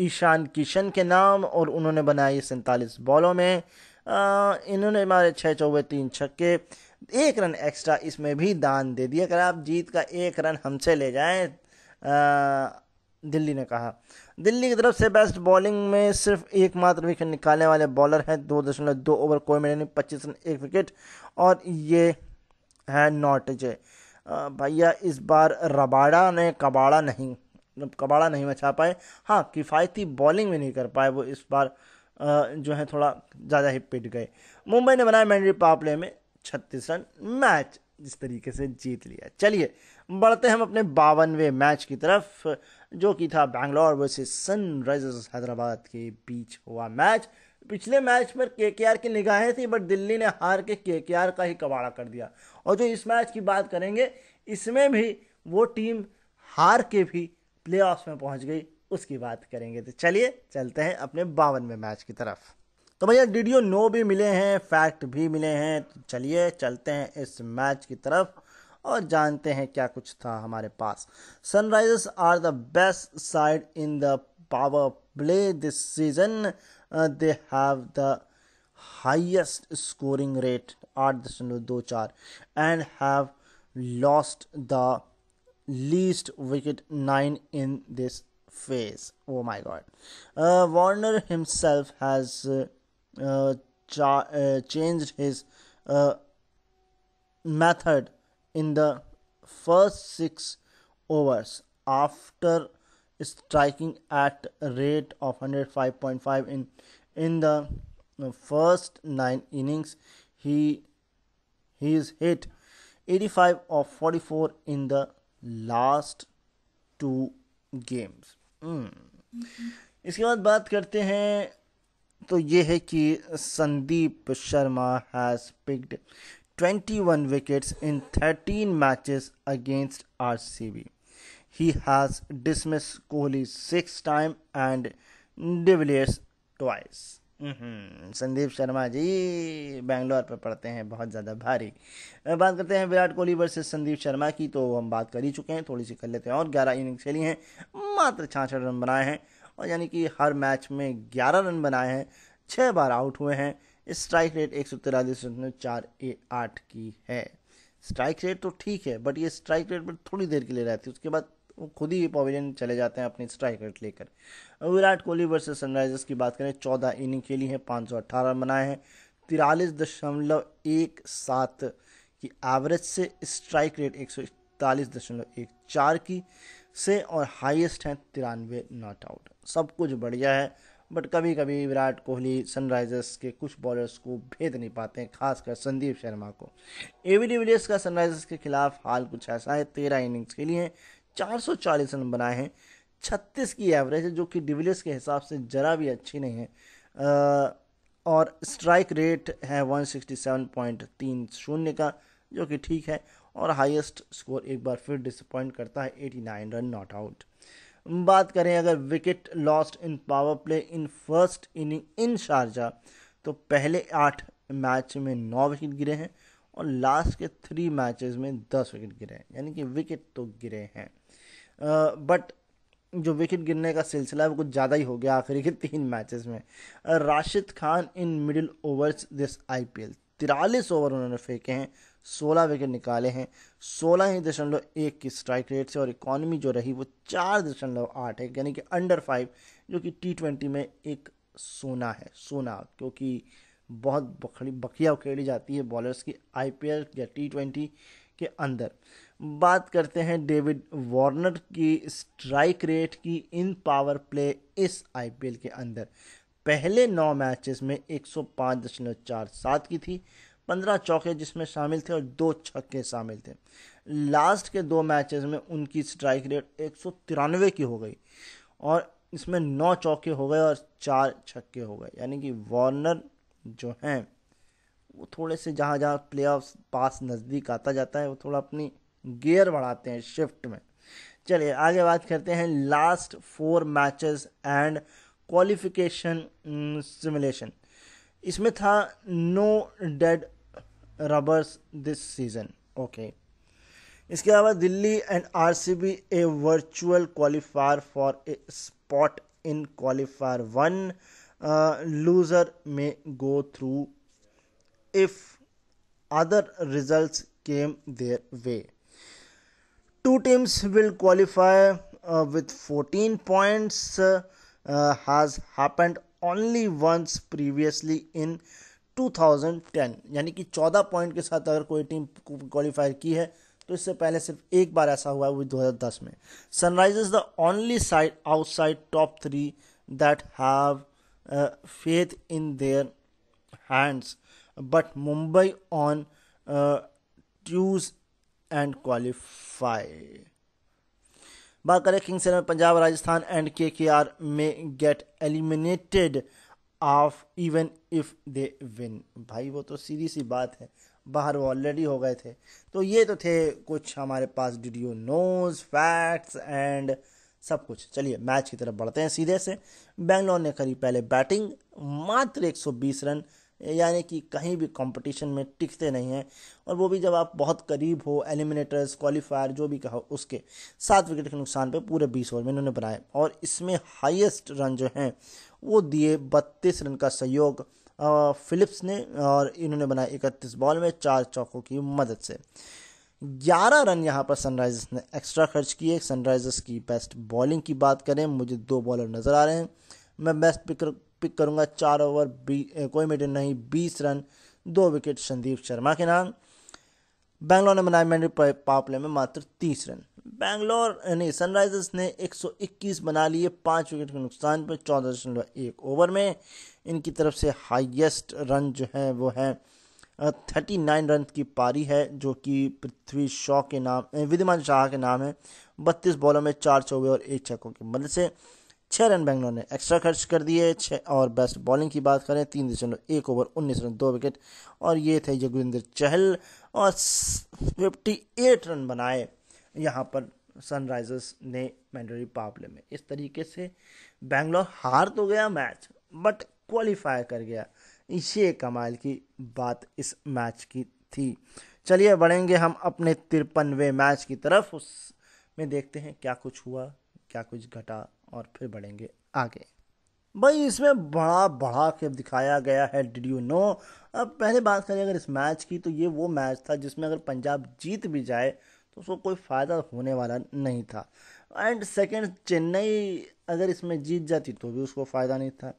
ईशान किशन के नाम और उन्होंने बनाई सैंतालीस बॉलों में आ, इन्होंने मारे छः चौवे तीन छक्के एक रन एक्स्ट्रा इसमें भी दान दे दिया अगर आप जीत का एक रन हमसे ले जाएं दिल्ली ने कहा दिल्ली की तरफ से बेस्ट बॉलिंग में सिर्फ एकमात्र विकेट निकालने वाले बॉलर हैं दो दशमलव दो ओवर कोई मिले नहीं पच्चीस रन एक विकेट और ये है नॉट जे भैया इस बार रबाड़ा ने कबाड़ा नहीं मतलब कबाड़ा नहीं मचा पाए हाँ किफ़ायती बॉलिंग भी नहीं कर पाए वो इस बार जो है थोड़ा ज़्यादा ही पिट गए मुंबई ने बनाया मैंड्री पापले में छत्तीस रन मैच जिस तरीके से जीत लिया चलिए बढ़ते हम अपने बावनवे मैच की तरफ जो कि था बैंगलोर वर्सेस सनराइजर्स हैदराबाद के बीच हुआ मैच पिछले मैच पर के के आर की निगाहें थी बट दिल्ली ने हार के के का ही कबाड़ा कर दिया और जो इस मैच की बात करेंगे इसमें भी वो टीम हार के भी ऑफ में पहुंच गई उसकी बात करेंगे तो चलिए चलते हैं अपने बावनवे मैच की तरफ तो भैया डी डी नो भी मिले हैं फैक्ट भी मिले हैं तो चलिए चलते हैं इस मैच की तरफ और जानते हैं क्या कुछ था हमारे पास Sunrisers are the best side in the power play this season they have the highest scoring rate आठ दशमलव दो चार and have lost the least wicket nine in this phase oh my God Warner himself has Uh, uh, changed his uh, method in the first six overs after striking at a rate of 105.5 in in the first nine innings he is hit 85 of 44 in the last two Hmm. Mm-hmm. इसके बाद बात करते हैं तो ये है कि Sandeep Sharma has picked 21 wickets in 13 matches against RCB he has dismissed Kohli six time and de Villiers twice twice. हम्म, संदीप शर्मा जी बेंगलोर पर पढ़ते हैं बहुत ज़्यादा भारी बात करते हैं विराट कोहली वर्सेस संदीप शर्मा की तो हम बात कर ही चुके हैं थोड़ी सी कर लेते हैं और 11 इनिंग खेली हैं मात्र छाछठ रन बनाए हैं और यानी कि हर मैच में ग्यारह रन बनाए हैं छः बार आउट हुए हैं स्ट्राइक रेट एक सौ तिरालीस चार ए आठ की है स्ट्राइक रेट तो ठीक है बट ये स्ट्राइक रेट पर थोड़ी देर के लिए रहती है उसके बाद वो खुद ही पॉविलियन चले जाते हैं अपनी स्ट्राइक रेट लेकर विराट कोहली वर्सेस सनराइजर्स की बात करें चौदह इनिंग खेली हैं पाँच सौ अट्ठारह रन बनाए हैं तिरालीस दशमलव एक सात की एवरेज से स्ट्राइक रेट एक सौ इकतालीस दशमलव एक चार की से और हाईएस्ट हैं तिरानवे नॉट आउट सब कुछ बढ़िया है बट कभी कभी विराट कोहली सनराइजर्स के कुछ बॉलर्स को भेद नहीं पाते हैं खासकर संदीप शर्मा को एवी डिविलियर्स का सनराइजर्स के खिलाफ हाल कुछ ऐसा है तेरह इनिंग्स के लिए चालीस रन बनाए हैं छत्तीस की एवरेज है जो कि डिविलियर्स के हिसाब से ज़रा भी अच्छी नहीं है आ, और स्ट्राइक रेट है 167.30 का जो कि ठीक है और हाईएस्ट स्कोर एक बार फिर डिसअपॉइंट करता है 89 रन नॉट आउट बात करें अगर wicket lost in power play in first inning in Sharjah तो पहले आठ मैच में नौ विकेट गिरे हैं और लास्ट के थ्री मैचेस में दस विकेट गिरे हैं यानी कि विकेट तो गिरे हैं बट जो विकेट गिरने का सिलसिला है वो कुछ ज़्यादा ही हो गया आखिरी के तीन मैचेस में Rashid Khan in middle overs this IPL तिरालीस ओवर उन्होंने फेंके हैं सोलह विकेट निकाले हैं सोलह ही दशमलव एक की स्ट्राइक रेट से और इकॉनमी जो रही वो चार दशमलव आठ है यानी कि अंडर फाइव जो कि टी ट्वेंटी में एक सोना है सोना क्योंकि बहुत बखड़ी बखिया उखेड़ी जाती है बॉलर्स की आईपीएल या टी ट्वेंटी के अंदर बात करते हैं डेविड वार्नर की स्ट्राइक रेट की इन पावर प्ले इस आईपीएल के अंदर पहले नौ मैचेस में 105.47 की थी पंद्रह चौके जिसमें शामिल थे और दो छक्के शामिल थे लास्ट के दो मैचेस में उनकी स्ट्राइक रेट एक सौ तिरानवे की हो गई और इसमें नौ चौके हो गए और चार छक्के हो गए यानी कि वार्नर जो हैं वो थोड़े से जहाँ जहाँ प्ले पास नज़दीक आता जाता है वो थोड़ा अपनी गियर बढ़ाते हैं शिफ्ट में चलिए आगे बात करते हैं last four matches and qualification simulation इसमें था no dead rubbers this season okay इसके अलावा Delhi and RCB a virtual qualifier for a spot in qualifier one loser में go through if other results came their way two teams will qualify with fourteen points has happened only once previously in 2010 यानी कि 14 point के साथ अगर कोई team qualify की है तो इससे पहले सिर्फ एक बार ऐसा हुआ है वो 2010 में Sunrisers the only side outside top three that have faith in their hands but Mumbai on Tues and qualify बात करें Kings Eleven Punjab Rajasthan and K K R में get eliminated off even if they win भाई वो तो सीधी सी बात है बाहर वो ऑलरेडी हो गए थे तो ये तो थे कुछ हमारे पास did you knows facts and सब कुछ चलिए मैच की तरफ बढ़ते हैं सीधे से बेंगलोर ने करी पहले बैटिंग मात्र 120 रन यानी कि कहीं भी कंपटीशन में टिकते नहीं हैं और वो भी जब आप बहुत करीब हो एलिमिनेटर्स क्वालिफायर जो भी कहो उसके सात विकेट के नुकसान पे पूरे बीस ओवर में इन्होंने बनाए और इसमें हाईएस्ट रन जो हैं वो दिए बत्तीस रन का सहयोग फिलिप्स ने और इन्होंने बनाए इकतीस बॉल में चार चौकों की मदद से ग्यारह रन यहाँ पर सनराइजर्स ने एक्स्ट्रा खर्च किए सनराइजर्स की बेस्ट बॉलिंग की बात करें मुझे दो बॉलर नज़र आ रहे हैं मैं बेस्ट पिकर पिक करूंगा चार ओवर बी कोई मेडन नहीं बीस रन दो विकेट संदीप शर्मा के नाम बैंगलोर ने बनाए मैंने पावर प्ले में मात्र तीस रन बैंगलोर यानी सनराइजर्स ने 121 बना लिए पाँच विकेट के नुकसान पर चौदह दशमलव एक ओवर में इनकी तरफ से हाईएस्ट रन जो है वो है थर्टी नाइन रन की पारी है जो कि पृथ्वी शॉ के नाम विधिमान शाह के नाम है बत्तीस बॉलों में चार चौबे और एक छक्कों की मदद से छः रन बैंगलोर ने एक्स्ट्रा खर्च कर दिए छः और बेस्ट बॉलिंग की बात करें तीन दशमलव एक ओवर उन्नीस रन दो विकेट और ये थे जगविंदर चहल और फिफ्टी एट रन बनाए यहाँ पर सनराइजर्स ने मैंडरी पापले में इस तरीके से बैंगलोर हार तो गया मैच बट क्वालिफाई कर गया ये कमाल की बात इस मैच की थी चलिए बढ़ेंगे हम अपने तिरपनवे मैच की तरफ उस में देखते हैं क्या कुछ हुआ क्या कुछ घटा और फिर बढ़ेंगे आगे भाई इसमें बड़ा बड़ा के दिखाया गया है डिड यू नो अब पहले बात करें अगर इस मैच की तो ये वो मैच था जिसमें अगर पंजाब जीत भी जाए तो उसको कोई फ़ायदा होने वाला नहीं था एंड सेकंड चेन्नई अगर इसमें जीत जाती तो भी उसको फ़ायदा नहीं था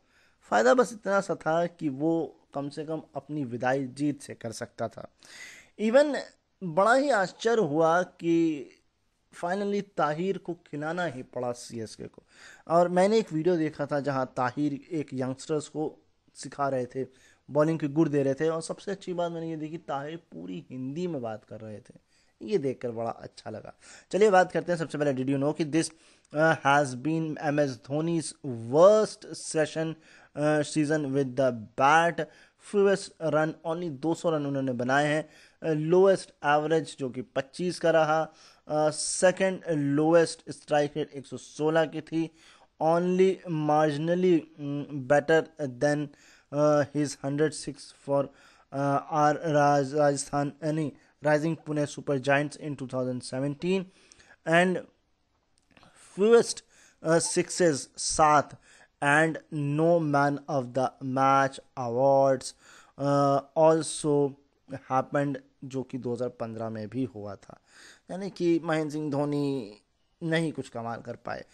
फ़ायदा बस इतना सा था कि वो कम से कम अपनी विदाई जीत से कर सकता था इवन बड़ा ही आश्चर्य हुआ कि फाइनली ताहिर को खिलाना ही पड़ा के को और मैंने एक वीडियो देखा था जहाँ ताहिर एक यंगस्टर्स को सिखा रहे थे बॉलिंग के गुड़ दे रहे थे और सबसे अच्छी बात मैंने ये देखी ताहिर पूरी हिंदी में बात कर रहे थे ये देखकर बड़ा अच्छा लगा चलिए बात करते हैं सबसे पहले डिड यू नो कि this has been M S Dhoni worst session season with the bat fewest run only 200 run उन्होंने बनाए हैं लोएस्ट एवरेज जो कि 25 का रहा सेकंड लोएस्ट स्ट्राइक रेट 116 की थी only marginally better than his 106 for R Rajasthan यानी Rising Pune Super Giants in 2017 and fewest sixes सात and no man of the match awards uh, happened जो कि 2015 में भी हुआ था यानी कि महेंद्र सिंह धोनी नहीं कुछ कमाल कर पाए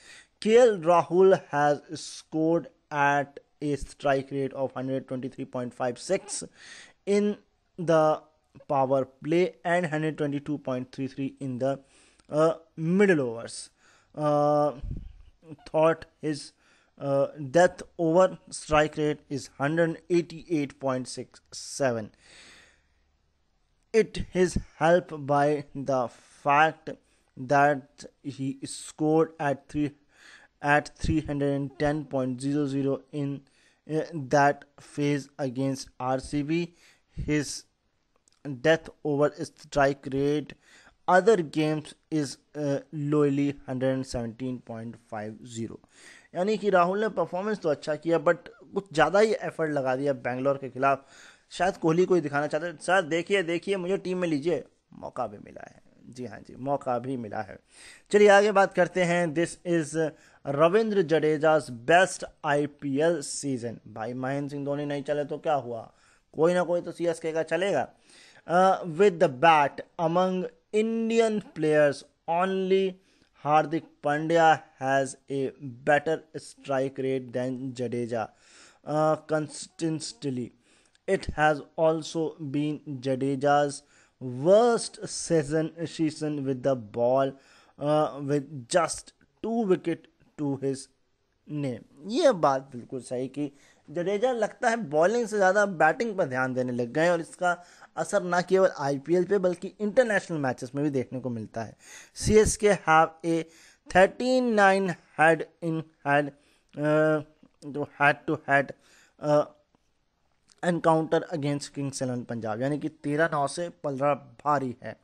के Rahul has scored at a strike rate of 123.56 in the power play and 122.33 in the middle overs thought is death over strike rate is 188.67 at It is helped by the fact that he scored at three at 310.00 in, in uh, that phase against RCB. His death over strike rate other games is uh, lowly hundred seventeen point five zero. Seventeen यानी कि राहुल ने performance तो अच्छा किया but कुछ ज़्यादा ही effort लगा दिया बेंगलोर के खिलाफ शायद कोहली को ही दिखाना चाहते सर देखिए देखिए मुझे टीम में लीजिए मौका भी मिला है जी हाँ जी मौका भी मिला है चलिए आगे बात करते हैं this is Ravindra Jadeja's best IPL season भाई महेंद्र सिंह धोनी नहीं चले तो क्या हुआ कोई ना कोई तो सी का चलेगा with the bat among Indian players only Hardik Pandya has a better strike rate than Jadeja consistently it has also been Jadeja's worst season season with the ball uh, with just two wicket to his name ये बात बिल्कुल सही कि जडेजा लगता है bowling से ज़्यादा batting पर ध्यान देने लग गए और इसका असर ना केवल आईपीएल पे बल्कि इंटरनेशनल मैचेस में भी देखने को मिलता है C S K have a thirteen nine head in head जो head to head encounter against Kings Eleven Punjab यानी कि तेरह नौ से पंद्रह भारी है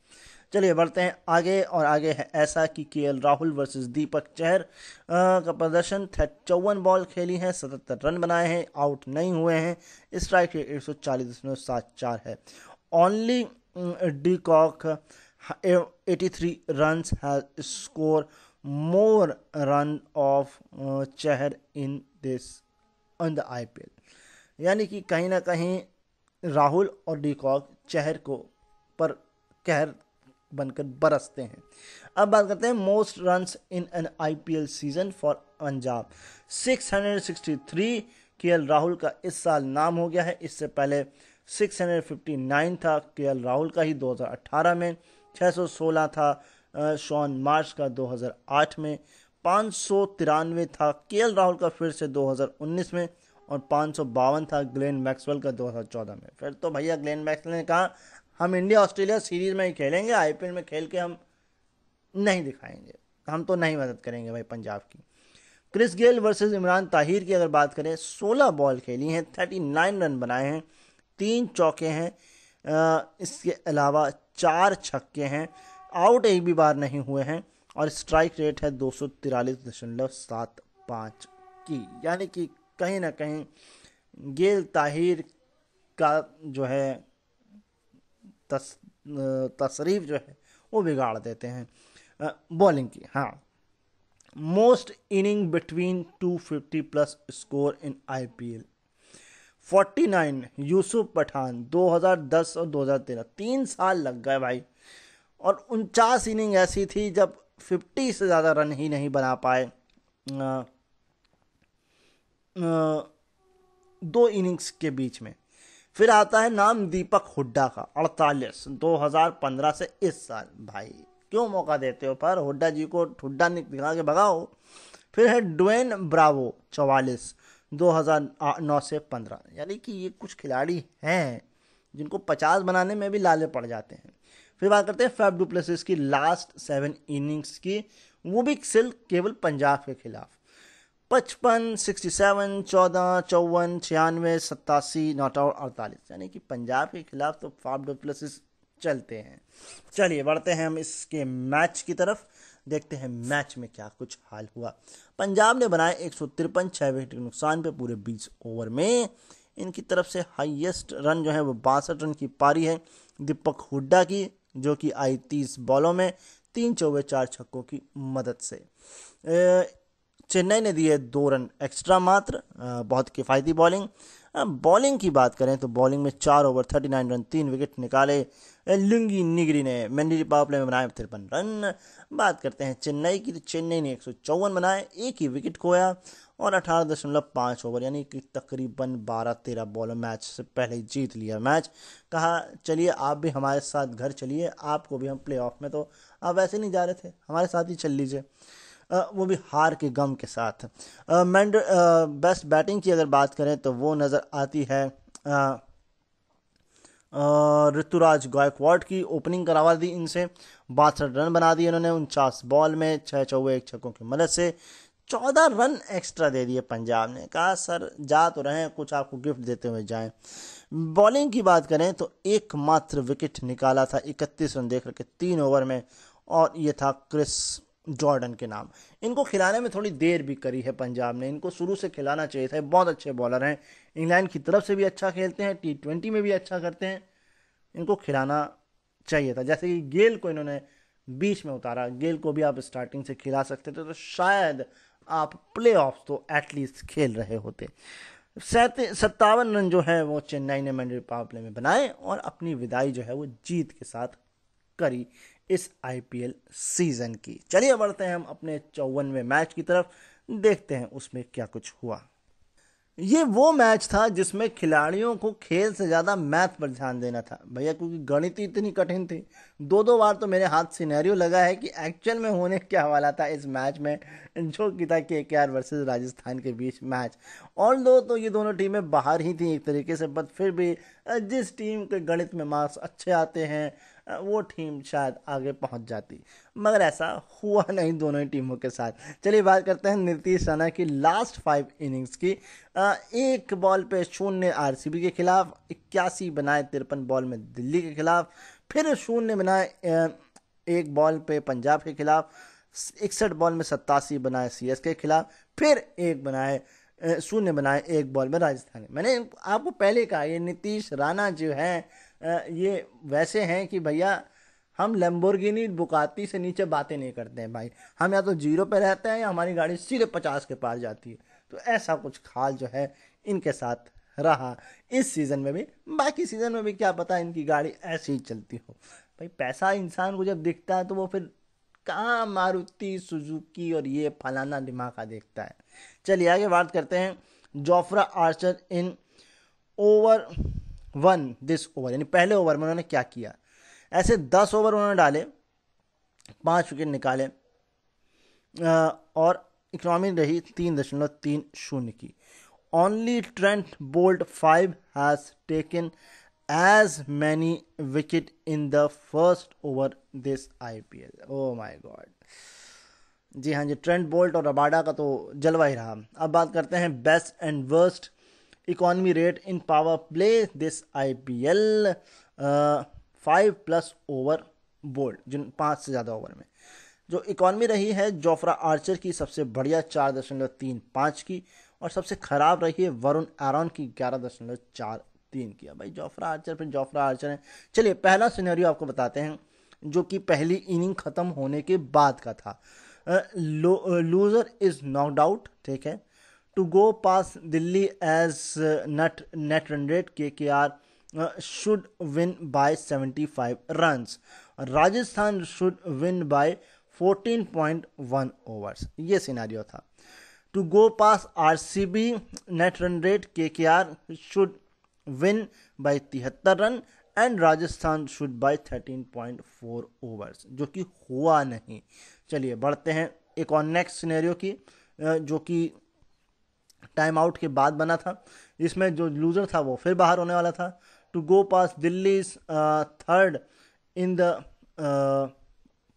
चलिए बढ़ते हैं आगे और आगे है ऐसा कि K L Rahul versus Deepak Chahar का प्रदर्शन चौवन बॉल खेली हैं सतहत्तर रन बनाए हैं आउट नहीं हुए हैं स्ट्राइक रेट एक सौ चालीस दशमलव सात चार है only de Kock eighty three run है score more run off Chahar in this on the I P L यानी कि कहीं ना कहीं राहुल और डीकॉक चहर को पर कहर बनकर बरसते हैं अब बात करते हैं most runs in an IPL season for Punjab 663 KL Rahul का इस साल नाम हो गया है इससे पहले 659 था केएल राहुल का ही 2018 में 616 था शॉन मार्च का 2008 में पाँच था केएल राहुल का फिर से 2019 में और पाँच था ग्लेन मैक्सवेल का 2014 में फिर तो भैया ग्लेन मैक्सवेल ने कहा हम इंडिया ऑस्ट्रेलिया सीरीज में ही खेलेंगे आई में खेल के हम नहीं दिखाएंगे हम तो नहीं मदद करेंगे भाई पंजाब की Chris Gayle versus Imran Tahir की अगर बात करें 16 बॉल खेली हैं 39 रन बनाए हैं तीन चौके हैं इसके अलावा चार छक्के हैं आउट एक भी बार नहीं हुए हैं और स्ट्राइक रेट है दो की यानी कि कहीं ना कहीं गेल ताहिर का जो है तस, तसरीफ जो है वो बिगाड़ देते हैं बॉलिंग की हाँ most inning between 250 plus score in IPL 49 Yusuf Pathan 2010 और 2013 तीन साल लग गए भाई और उनचास इनिंग ऐसी थी जब 50 से ज़्यादा रन ही नहीं बना पाए दो इनिंग्स के बीच में फिर आता है नाम दीपक हुड्डा का 48 2015 से इस साल भाई क्यों मौका देते हो पर हुड्डा जी को हुड्डा दिखा के भगाओ फिर है डुएन ब्रावो 44 नौ से 15 यानी कि ये कुछ खिलाड़ी हैं जिनको 50 बनाने में भी लाले पड़ जाते हैं फिर बात करते हैं फैब डुप्लेसिस की लास्ट सेवन इनिंग्स की वो भी सिर्फ केवल पंजाब के खिलाफ पचपन सिक्सटी सेवन चौदह चौवन छियानवे सत्तासी नॉट आउट अड़तालीस यानी कि पंजाब के खिलाफ तो फाफ डुप्लेसिस चलते हैं चलिए बढ़ते हैं हम इसके मैच की तरफ देखते हैं मैच में क्या कुछ हाल हुआ पंजाब ने बनाए एक सौ तिरपन छः विकेट के नुकसान पे पूरे बीस ओवर में इनकी तरफ से हाईएस्ट रन जो है वो बासठ रन की पारी है दीपक हुड्डा की जो कि आई तीस बॉलों में तीन चौबे चार छक्कों की मदद से चेन्नई ने दिए दो रन एक्स्ट्रा मात्र बहुत किफ़ायती बॉलिंग बॉलिंग की बात करें तो बॉलिंग में चार ओवर थर्टी नाइन रन तीन विकेट निकाले लुंगी निगरी ने मेन्डी पावरप्ले प्ले में बनाए तिरपन रन बात करते हैं चेन्नई की तो चेन्नई ने एक सौ चौवन बनाए एक ही विकेट खोया और अठारह दशमलव पाँच ओवर यानी कि तकरीबन बारह तेरह बॉल मैच से पहले जीत लिया मैच कहा चलिए आप भी हमारे साथ घर चलिए आपको भी हम प्ले में तो आप वैसे नहीं जा रहे थे हमारे साथ ही चल लीजिए वो भी हार के गम के साथ मैंड बेस्ट बैटिंग की अगर बात करें तो वो नज़र आती है ऋतुराज गायकवाड की ओपनिंग करवा दी इनसे बासठ रन बना दिए इन्होंने उनचास बॉल में छः चौवे एक छक्कों की मदद से चौदह रन एक्स्ट्रा दे दिए पंजाब ने कहा सर जा तो रहे कुछ आपको गिफ्ट देते हुए जाएं बॉलिंग की बात करें तो एकमात्र विकेट निकाला था इकतीस रन देख करके तीन ओवर में और ये था क्रिस जॉर्डन के नाम इनको खिलाने में थोड़ी देर भी करी है पंजाब ने इनको शुरू से खिलाना चाहिए था बहुत अच्छे बॉलर हैं इंग्लैंड की तरफ से भी अच्छा खेलते हैं टी ट्वेंटी में भी अच्छा करते हैं इनको खिलाना चाहिए था जैसे कि गेल को इन्होंने बीच में उतारा गेल को भी आप स्टार्टिंग से खिला सकते थे तो शायद आप प्ले तो एटलीस्ट खेल रहे होते सत्तावन रन जो है वो चेन्नई ने पावर प्ले में बनाए और अपनी विदाई जो है वो जीत के साथ करी इस आईपीएल सीजन की चलिए बढ़ते हैं हम अपने चौवनवे मैच की तरफ देखते हैं उसमें क्या कुछ हुआ ये वो मैच था जिसमें खिलाड़ियों को खेल से ज़्यादा मैथ पर ध्यान देना था भैया क्योंकि गणित इतनी कठिन थी दो दो बार तो मेरे हाथ सिनेरियो लगा है कि एक्चुअल में होने क्या हवाला था इस मैच में जो कि था के के आर वर्सेज राजस्थान के बीच मैच और दो तो ये दोनों टीमें बाहर ही थी एक तरीके से बट फिर भी जिस टीम के गणित में मार्क्स अच्छे आते हैं वो टीम शायद आगे पहुंच जाती मगर ऐसा हुआ नहीं दोनों ही टीमों के साथ चलिए बात करते हैं नीतीश राणा की लास्ट फाइव इनिंग्स की एक बॉल पे शून्य आरसीबी के खिलाफ इक्यासी बनाए तिरपन बॉल में दिल्ली के खिलाफ फिर शून्य बनाए एक बॉल पे पंजाब के खिलाफ इकसठ बॉल में सत्तासी बनाए सी के खिलाफ फिर एक बनाए शून्य बनाए एक बॉल में राजस्थान मैंने आपको पहले कहा ये नीतीश राणा जो हैं ये वैसे हैं कि भैया हम लेम्बोर्गिनी बुकाती से नीचे बातें नहीं करते हैं भाई हम या तो जीरो पे रहते हैं या हमारी गाड़ी सीधे पचास के पास जाती है तो ऐसा कुछ खाल जो है इनके साथ रहा इस सीज़न में भी बाकी सीज़न में भी क्या पता इनकी गाड़ी ऐसी ही चलती हो भाई पैसा इंसान को जब दिखता है तो वो फिर कहाँ मारुति सुजुकी और ये फलाना दिमाग देखता है चलिए आगे बात करते हैं Jofra Archer in over one this over यानी पहले ओवर में उन्होंने क्या किया ऐसे दस ओवर उन्होंने डाले पाँच विकेट निकाले और इकोनॉमी रही तीन दशमलव तीन शून्य की only Trent Boult five has taken as many wicket in the first over this I P L oh my God जी हाँ जी ट्रेंट बोल्ट और रबाडा का तो जलवा ही रहा अब बात करते हैं best and worst rate in power play this I P L five plus over bowled जिन पाँच से ज़्यादा ओवर में जो इकॉनमी रही है जोफ्रा आर्चर की सबसे बढ़िया चार दशमलव तीन पाँच की और सबसे ख़राब रही है वरुण आरॉन की ग्यारह दशमलव चार तीन की भाई जोफ्रा आर्चर फिर जोफ्रा आर्चर है चलिए पहला सिनेरियो आपको बताते हैं जो कि पहली इनिंग ख़त्म होने के बाद का था लूज़र इज़ नॉकड आउट ठीक है to go pass Delhi as not net run rate K K R should win by five runs Rajasthan should win by one overs ये सीनारियो था to go pass R C B net run rate K K R should win by तिहत्तर run and Rajasthan should by thirteen point four overs जो कि हुआ नहीं चलिए बढ़ते हैं एक और नेक्स्ट सिनेरियो की uh, जो कि टाइम आउट के बाद बना था इसमें जो लूज़र था वो फिर बाहर होने वाला था to go pass Delhi third in the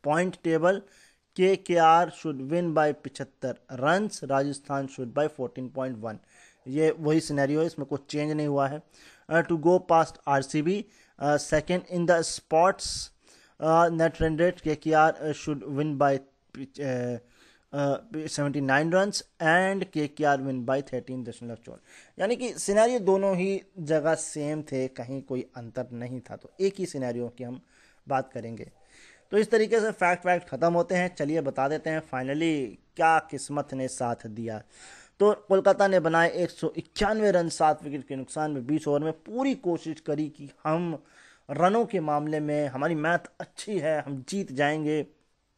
point table K K R should win by पिछहत्तर runs Rajasthan should by fourteen point one ये वही सिनेरियो है इसमें कुछ चेंज नहीं हुआ है to go past R C B second in the spots net run rate K K R should win by seventy nine run and K K are win by thirteen दशमलव चौन यानी कि scenario दोनों ही जगह same थे कहीं कोई अंतर नहीं था तो एक ही सिनेरियो की हम बात करेंगे तो इस तरीके से फैक्ट फैक्ट ख़त्म होते हैं चलिए बता देते हैं फाइनली क्या किस्मत ने साथ दिया तो कोलकाता ने बनाए एक सौ इक्यानवे रन सात विकेट के नुकसान में बीस ओवर में पूरी कोशिश करी कि हम रनों के मामले में हमारी मैथ अच्छी है हम जीत जाएंगे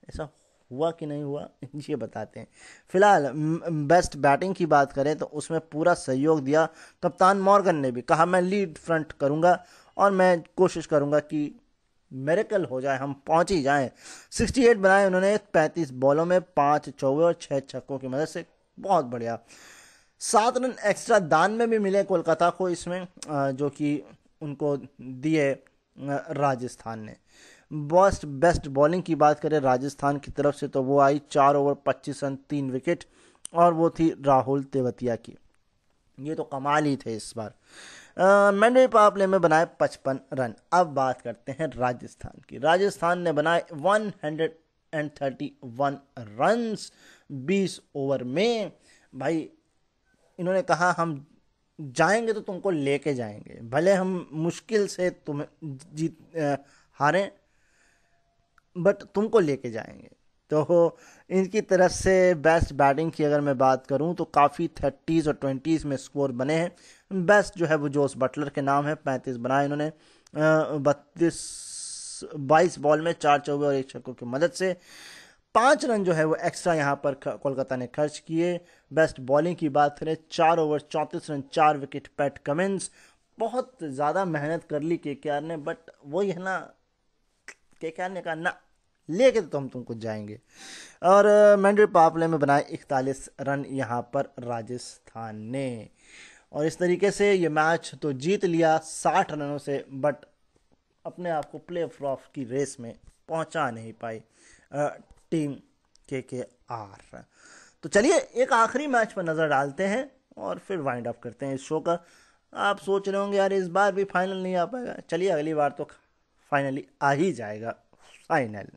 ऐसा हुआ कि नहीं हुआ (laughs) ये बताते हैं फिलहाल बेस्ट बैटिंग की बात करें तो उसमें पूरा सहयोग दिया कप्तान मॉर्गन ने भी कहा मैं लीड फ्रंट करूंगा और मैं कोशिश करूंगा कि मेरेकल हो जाए हम पहुंच ही जाएं 68 बनाए उन्होंने 35 बॉलों में पाँच चौवे और छः छक्कों की मदद से बहुत बढ़िया सात रन एक्स्ट्रा दान में भी मिले कोलकाता को इसमें जो कि उनको दिए राजस्थान ने बेस्ट बेस्ट बॉलिंग की बात करें राजस्थान की तरफ से तो वो आई चार ओवर पच्चीस रन तीन विकेट और वो थी राहुल तेवतिया की ये तो कमाल ही थे इस बार Uh, मैंने पापले में बनाए पचपन रन अब बात करते हैं राजस्थान की राजस्थान ने बनाए one hundred and thirty one runs बीस ओवर में भाई इन्होंने कहा हम जाएंगे तो तुमको लेके जाएंगे भले हम मुश्किल से तुम्हें जीत हारें बट तुमको लेके जाएंगे तो इनकी तरफ से बेस्ट बैटिंग की अगर मैं बात करूं तो काफ़ी थर्टीज़ और ट्वेंटीज़ में स्कोर बने हैं बेस्ट जो है वो जोस बटलर के नाम है पैंतीस बनाए इन्होंने बत्तीस बाईस बॉल में चार चौबे और एक छक्कों की मदद से पाँच रन जो है वो एक्स्ट्रा यहाँ पर कोलकाता ने खर्च किए बेस्ट बॉलिंग की बात करें चार ओवर चौंतीस रन चार विकेट पैट कमिंस बहुत ज़्यादा मेहनत कर ली के ने बट वही है ना के क्या ने कहा ना लेके तो हम तुमको जाएंगे और मैंड्री पापले में बनाए इकतालीस रन यहाँ पर राजस्थान ने और इस तरीके से ये मैच तो जीत लिया साठ रनों से बट अपने आप को प्ले ऑफ की रेस में पहुंचा नहीं पाई टीम के के आर तो चलिए एक आखिरी मैच पर नज़र डालते हैं और फिर वाइंड अप करते हैं इस शो का आप सोच रहे होंगे यार इस बार भी फाइनल नहीं आ पाएगा चलिए अगली बार तो फाइनली आ ही जाएगा फाइनल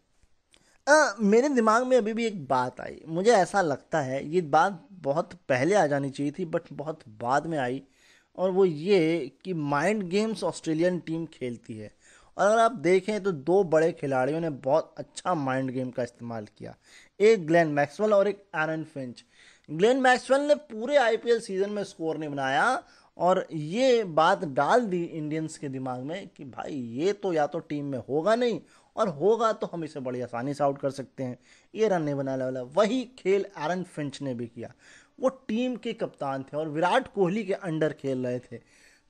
आ, मेरे दिमाग में अभी भी एक बात आई मुझे ऐसा लगता है ये बात बहुत पहले आ जानी चाहिए थी बट बहुत बाद में आई और वो ये कि माइंड गेम्स ऑस्ट्रेलियन टीम खेलती है और अगर आप देखें तो दो बड़े खिलाड़ियों ने बहुत अच्छा माइंड गेम का इस्तेमाल किया एक ग्लेन मैक्सवेल और एक एरन फिंच ग्लेन मैक्सवेल ने पूरे आईपीएल सीजन में स्कोर नहीं बनाया और ये बात डाल दी इंडियंस के दिमाग में कि भाई ये तो या तो टीम में होगा नहीं और होगा तो हम इसे बड़ी आसानी से आउट कर सकते हैं ये रन नहीं बनाने वाला वही खेल एरन फिंच ने भी किया वो टीम के कप्तान थे और विराट कोहली के अंडर खेल रहे थे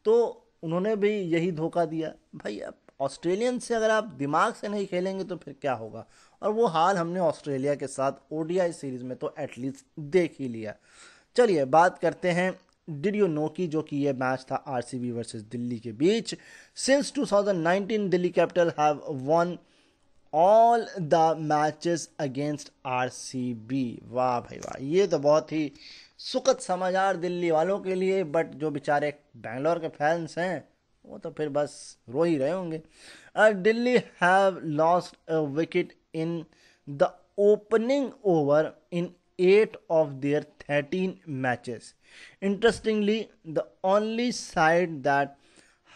तो उन्होंने भी यही धोखा दिया भाई अब ऑस्ट्रेलियन से अगर आप दिमाग से नहीं खेलेंगे तो फिर क्या होगा और वो हाल हमने ऑस्ट्रेलिया के साथ ओडीआई सीरीज़ में तो एटलीस्ट देख ही लिया चलिए बात करते हैं डिड यू नो की जो कि ये मैच था आरसीबी वर्सेस दिल्ली के बीच since 2019 Delhi Capital have won all the matches against RCB वाह भाई वाह ये तो बहुत ही सुखद समाचार दिल्ली वालों के लिए बट जो बेचारे बेंगलोर के फैंस हैं वो तो फिर बस रो ही रहे होंगे uh, Delhi have lost wicket in the opening over in 8 of their 13 matches. Interestingly, the only side that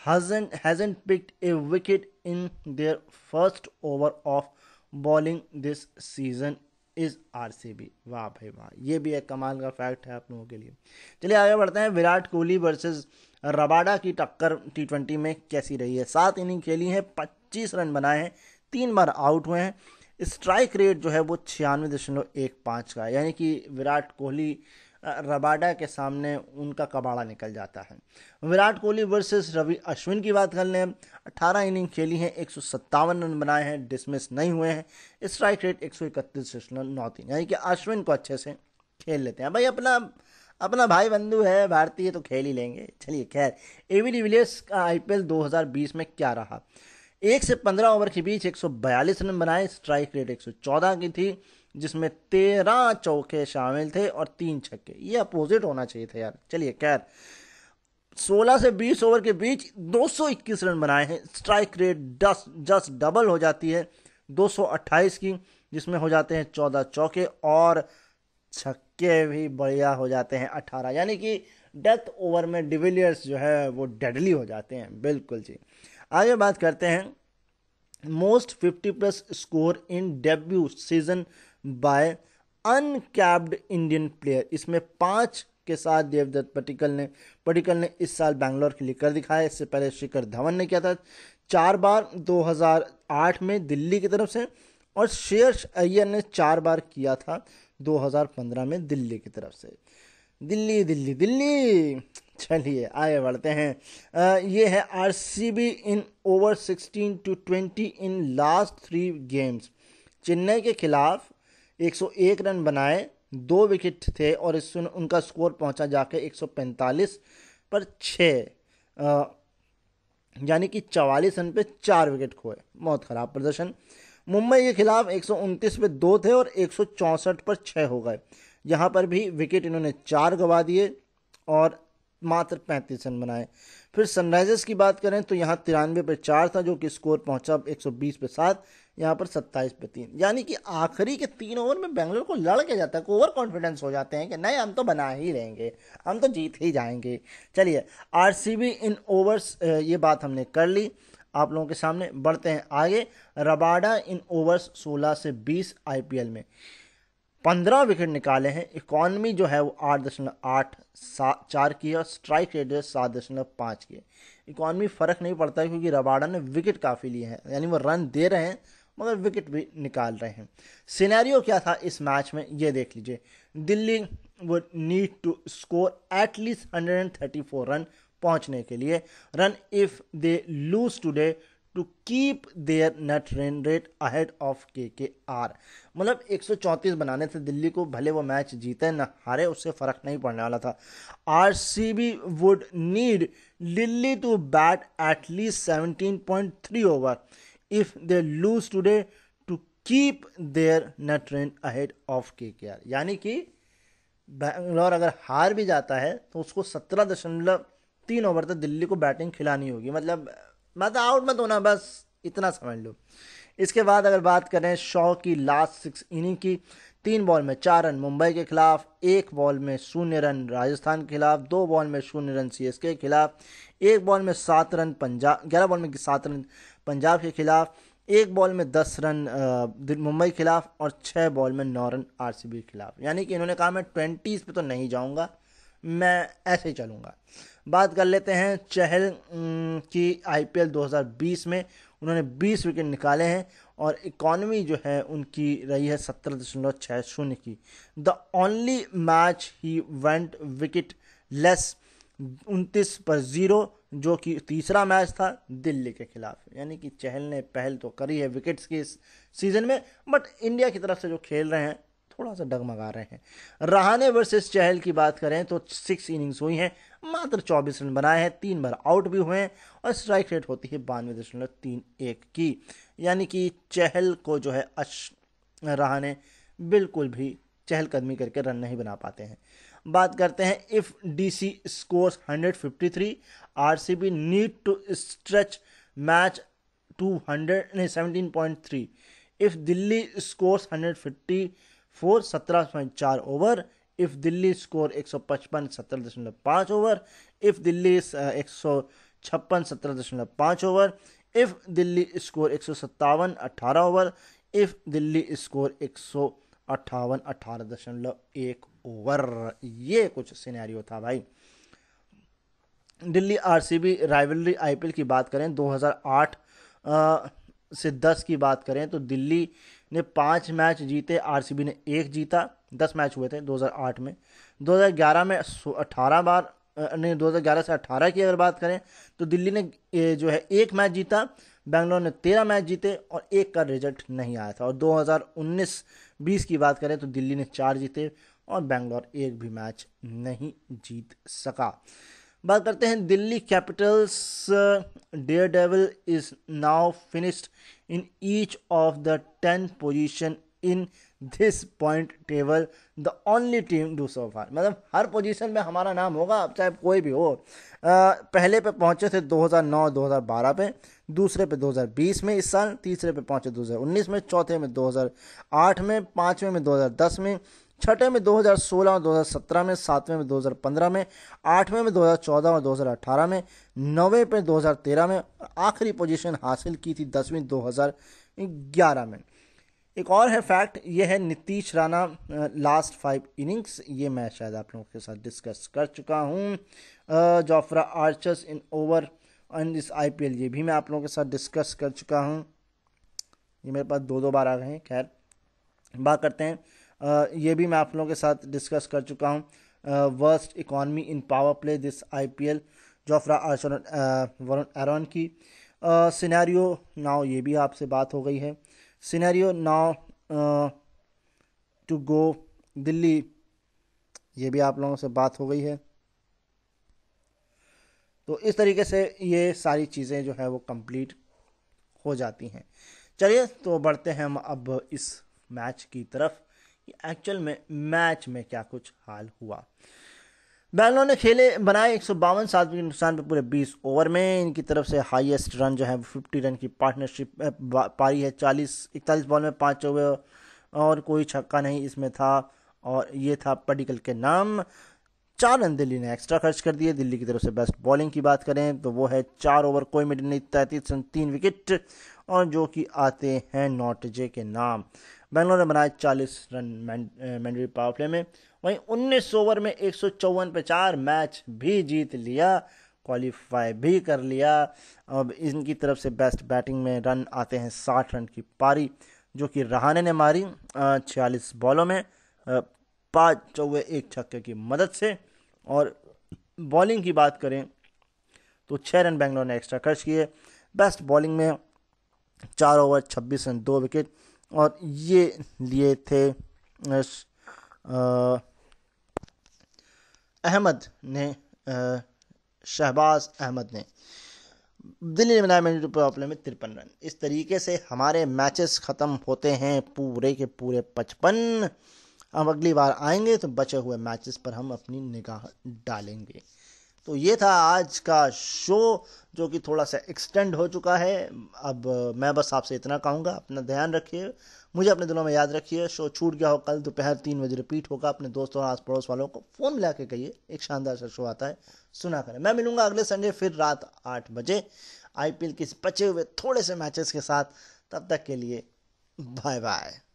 hasn't hasn't picked a wicket in their first over of bowling this season is RCB वाह भाई वाह ये भी एक कमाल का fact है आप लोगों के लिए चलिए आगे बढ़ते हैं विराट कोहली वर्सेस रबाडा की टक्कर टी ट्वेंटी में कैसी रही है सात इनिंग खेली है पच्चीस रन बनाए हैं तीन बार आउट हुए हैं स्ट्राइक रेट जो है वो छियानवे दशमलव एक पाँच का यानी कि विराट कोहली रबाडा के सामने उनका कबाड़ा निकल जाता है विराट कोहली वर्सेस रवि अश्विन की बात कर लें 18 इनिंग खेली हैं एक रन बनाए हैं डिसमिस नहीं हुए हैं स्ट्राइक रेट एक सौ इकतीस नौ तीन यानी कि अश्विन को अच्छे से खेल लेते हैं भाई अपना अपना भाई बंधु है भारतीय तो खेल ही लेंगे चलिए खैर एवी डिविलियर्स का आई 2020 में क्या रहा एक से पंद्रह ओवर के बीच बयालीस रन बनाए स्ट्राइक रेट चौदह की थी जिसमें तेरह चौके शामिल थे और तीन छक्के ये अपोजिट होना चाहिए था यार चलिए खैर 16 से 20 ओवर के बीच 221 रन बनाए हैं स्ट्राइक रेट दस जस्ट डबल हो जाती है 228 की जिसमें हो जाते हैं 14 चौके और छक्के भी बढ़िया हो जाते हैं 18 यानी कि डेथ ओवर में डिविलियर्स जो है वो डेडली हो जाते हैं बिल्कुल जी आगे बात करते हैं most 50 plus score in debut season by uncapped Indian player इसमें पाँच के साथ देवदत्त पटिकल ने पटिकल ने इस साल बैंगलोर के लिए कर दिखाया इससे पहले शिखर धवन ने किया था चार बार 2008 में दिल्ली की तरफ से और शेयर्स अय्यर ने चार बार किया था 2015 में दिल्ली की तरफ से दिल्ली दिल्ली दिल्ली चलिए आगे बढ़ते हैं आ, ये है RCB in over 16 to 20 in last three games Chennai के खिलाफ 101 रन बनाए दो विकेट थे और इस उनका स्कोर पहुंचा जाके 145 पर छः यानी कि चवालीस रन पे चार विकेट खोए बहुत ख़राब प्रदर्शन मुंबई के खिलाफ एक पे दो थे और एक पर छः हो गए यहाँ पर भी विकेट इन्होंने चार गंवा दिए और मात्र पैंतीस रन बनाए फिर सनराइजर्स की बात करें तो यहाँ तिरानवे पर चार था जो कि स्कोर पहुंचा बीस पे सात यहाँ पर सत्ताईस पे तीन यानी कि आखिरी के तीन ओवर में बेंगलोर को लड़ के जाता है ओवर कॉन्फिडेंस हो जाते हैं कि नहीं हम तो बना ही रहेंगे हम तो जीत ही जाएंगे चलिए आरसीबी इन ओवर्स ये बात हमने कर ली आप लोगों के सामने बढ़ते हैं आगे रबाडा इन ओवर्स 16 से 20 आईपीएल में पंद्रह विकेट निकाले हैं इकॉनमी जो है वो आठ दशमलव आठ सात चार की है और स्ट्राइक रेट जो सात दशमलव पाँच की है इकॉनमी फ़र्क नहीं पड़ता है क्योंकि रबाडा ने विकेट काफ़ी लिए हैं यानी वो रन दे रहे हैं मगर विकेट भी निकाल रहे हैं सिनेरियो क्या था इस मैच में ये देख लीजिए दिल्ली वो need to score at least hundred and thirty four run पहुँचने के लिए run if they lose today to keep their net run rate ahead of K K are मतलब 134 बनाने से दिल्ली को भले वो मैच जीते ना हारे उससे फ़र्क नहीं पड़ने वाला था R C B would need Delhi to bat at least seventeen point three over if they lose today to keep their net run ahead of K K are यानी कि बैंगलोर अगर हार भी जाता है तो उसको सत्रह दशमलव तीन ओवर तक दिल्ली को बैटिंग खिलानी होगी मतलब मत आउट मत होना बस इतना समझ लो इसके बाद अगर बात करें शॉ की लास्ट सिक्स इनिंग की तीन बॉल में चार रन मुंबई के खिलाफ एक बॉल में शून्य रन राजस्थान के खिलाफ दो बॉल में शून्य रन सी के खिलाफ एक बॉल में सात रन पंजाब ग्यारह बॉल में सात रन पंजाब के खिलाफ एक बॉल में दस रन मुंबई के खिलाफ और छः बॉल में नौ रन आर के खिलाफ यानी कि इन्होंने कहा मैं ट्वेंटीज़ पे तो नहीं जाऊँगा मैं ऐसे ही चलूँगा बात कर लेते हैं चहल की आईपीएल 2020 में उन्होंने 20 विकेट निकाले हैं और इकॉनमी जो है उनकी रही है सत्तर दशमलव छः शून्य की the only match he went wicketless उनतीस पर ज़ीरो जो कि तीसरा मैच था दिल्ली के खिलाफ यानी कि चहल ने पहल तो करी है विकेट्स की इस सीज़न में बट इंडिया की तरफ से जो खेल रहे हैं थोड़ा सा डगमगा रहे हैं रहाने वर्सेस चहल की बात करें तो सिक्स इनिंग्स हुई हैं मात्र चौबीस रन बनाए हैं तीन बार आउट भी हुए हैं और स्ट्राइक रेट होती है बानवे दशमलव तीन एक की यानी कि चहल को जो है अश रहा ने बिल्कुल भी चहलकदमी करके रन नहीं बना पाते हैं बात करते हैं if D C scores 153 RCB need to stretch match to hundred नहीं seventeen point three if Delhi scores hundred fifty four सत्रह पॉइंट चार ओवर इफ़ दिल्ली स्कोर एक सौ पचपन सत्तर दशमलव पाँच ओवर इफ़ दिल्ली एक सौ छप्पन सत्रह दशमलव पाँच ओवर इफ़ दिल्ली स्कोर एक सौ सत्तावन अट्ठारह ओवर इफ़ दिल्ली स्कोर एक सौ अट्ठावन अठारह दशमलव एक ओवर ये कुछ सिनेरियो था भाई दिल्ली आरसीबी राइवलरी आईपीएल की बात करें 2008 आ, uh, से 10 की बात करें तो दिल्ली ने पाँच मैच जीते आर ने एक जीता दस मैच हुए थे 2008 में 2011 में 18 बार नहीं 2011 से 18 की अगर बात करें तो दिल्ली ने जो है एक मैच जीता बेंगलोर ने तेरह मैच जीते और एक का रिजल्ट नहीं आया था और 2019-20 की बात करें तो दिल्ली ने चार जीते और बेंगलोर एक भी मैच नहीं जीत सका बात करते हैं Delhi Capitals uh, Daredevil is now finished in each of the ten position in this point table the only team do so far मतलब हर पोजीशन में हमारा नाम होगा अब चाहे कोई भी हो आ, uh, पहले पे पहुंचे थे 2009-2012 पे दूसरे पे 2020 में इस साल तीसरे पे पहुंचे 2019 में चौथे में 2008 में पाँचवें में 2010 में छठे में 2016 और 2017 में सातवें में 2015 में आठवें में 2014 और 2018 में नौवें पे 2013 में आखिरी पोजीशन हासिल की थी दसवीं 2011 में एक और है फैक्ट ये है Nitish Rana last five innings ये मैं शायद आप लोगों के साथ डिस्कस कर चुका हूँ Jofra Archer's in over and इस आई ये भी मैं आप लोगों के साथ डिस्कस कर चुका हूँ ये मेरे पास दो दो बार आ गए हैं खैर बात करते हैं ये भी मैं आप लोगों के साथ डिस्कस कर चुका हूँ worst economy in power play this I P L Jofra Archer Varun Aaron की सिनेरियो नाव ये भी आपसे बात हो गई है scenario now to go Delhi ये भी आप लोगों से बात हो गई है तो इस तरीके से ये सारी चीज़ें जो है वो कंप्लीट हो जाती हैं चलिए तो बढ़ते हैं हम अब इस मैच की तरफ एक्चुअल में मैच में क्या कुछ हाल हुआ बैंगलोर ने खेले बनाए एक सौ बावन सात विकेट नुकसान पर पूरे बीस ओवर में इनकी तरफ से हाईएस्ट रन जो है फिफ्टी रन की पार्टनरशिप पारी है चालीस इकतालीस बॉल में पाँच ओवर और कोई छक्का नहीं इसमें था और ये था पडिकल के नाम चार रन दिल्ली ने एक्स्ट्रा खर्च कर दिए दिल्ली की तरफ से बेस्ट बॉलिंग की बात करें तो वो है चार ओवर कोई मिडिल नहीं तैंतीस रन तीन विकेट और जो कि आते हैं जे के नाम बैंगलोर ने बनाए चालीस रन मैंडरी पावर प्ले में वहीं उन्नीस ओवर में एक सौ चौवन पे चार मैच भी जीत लिया क्वालिफाई भी कर लिया अब इनकी तरफ से बेस्ट बैटिंग में रन आते हैं साठ रन की पारी जो कि रहाने ने मारी छियालीस बॉलों में पाँच चौवे एक छक्के की मदद से और बॉलिंग की बात करें तो छः रन बेंगलोर ने एक्स्ट्रा खर्च किए बेस्ट बॉलिंग में चार ओवर छब्बीस रन दो विकेट और ये लिए थे अहमद ने शहबाज अहमद ने दिल्ली एनवायरमेंट प्रॉब्लम में तिरपन रन इस तरीके से हमारे मैचेस ख़त्म होते हैं पूरे के पूरे पचपन हम अगली बार आएंगे तो बचे हुए मैचेस पर हम अपनी निगाह डालेंगे तो ये था आज का शो जो कि थोड़ा सा एक्सटेंड हो चुका है अब मैं बस आपसे इतना कहूँगा अपना ध्यान रखिए मुझे अपने दिलों में याद रखिए शो छूट गया हो कल दोपहर तीन बजे रिपीट होगा अपने दोस्तों और आस पड़ोस वालों को फ़ोन मिला के कहिए एक शानदार सा शो आता है सुना करें मैं मिलूंगा अगले संडे फिर रात आठ बजे आईपीएल के बचे हुए थोड़े से मैचेस के साथ तब तक के लिए बाय बाय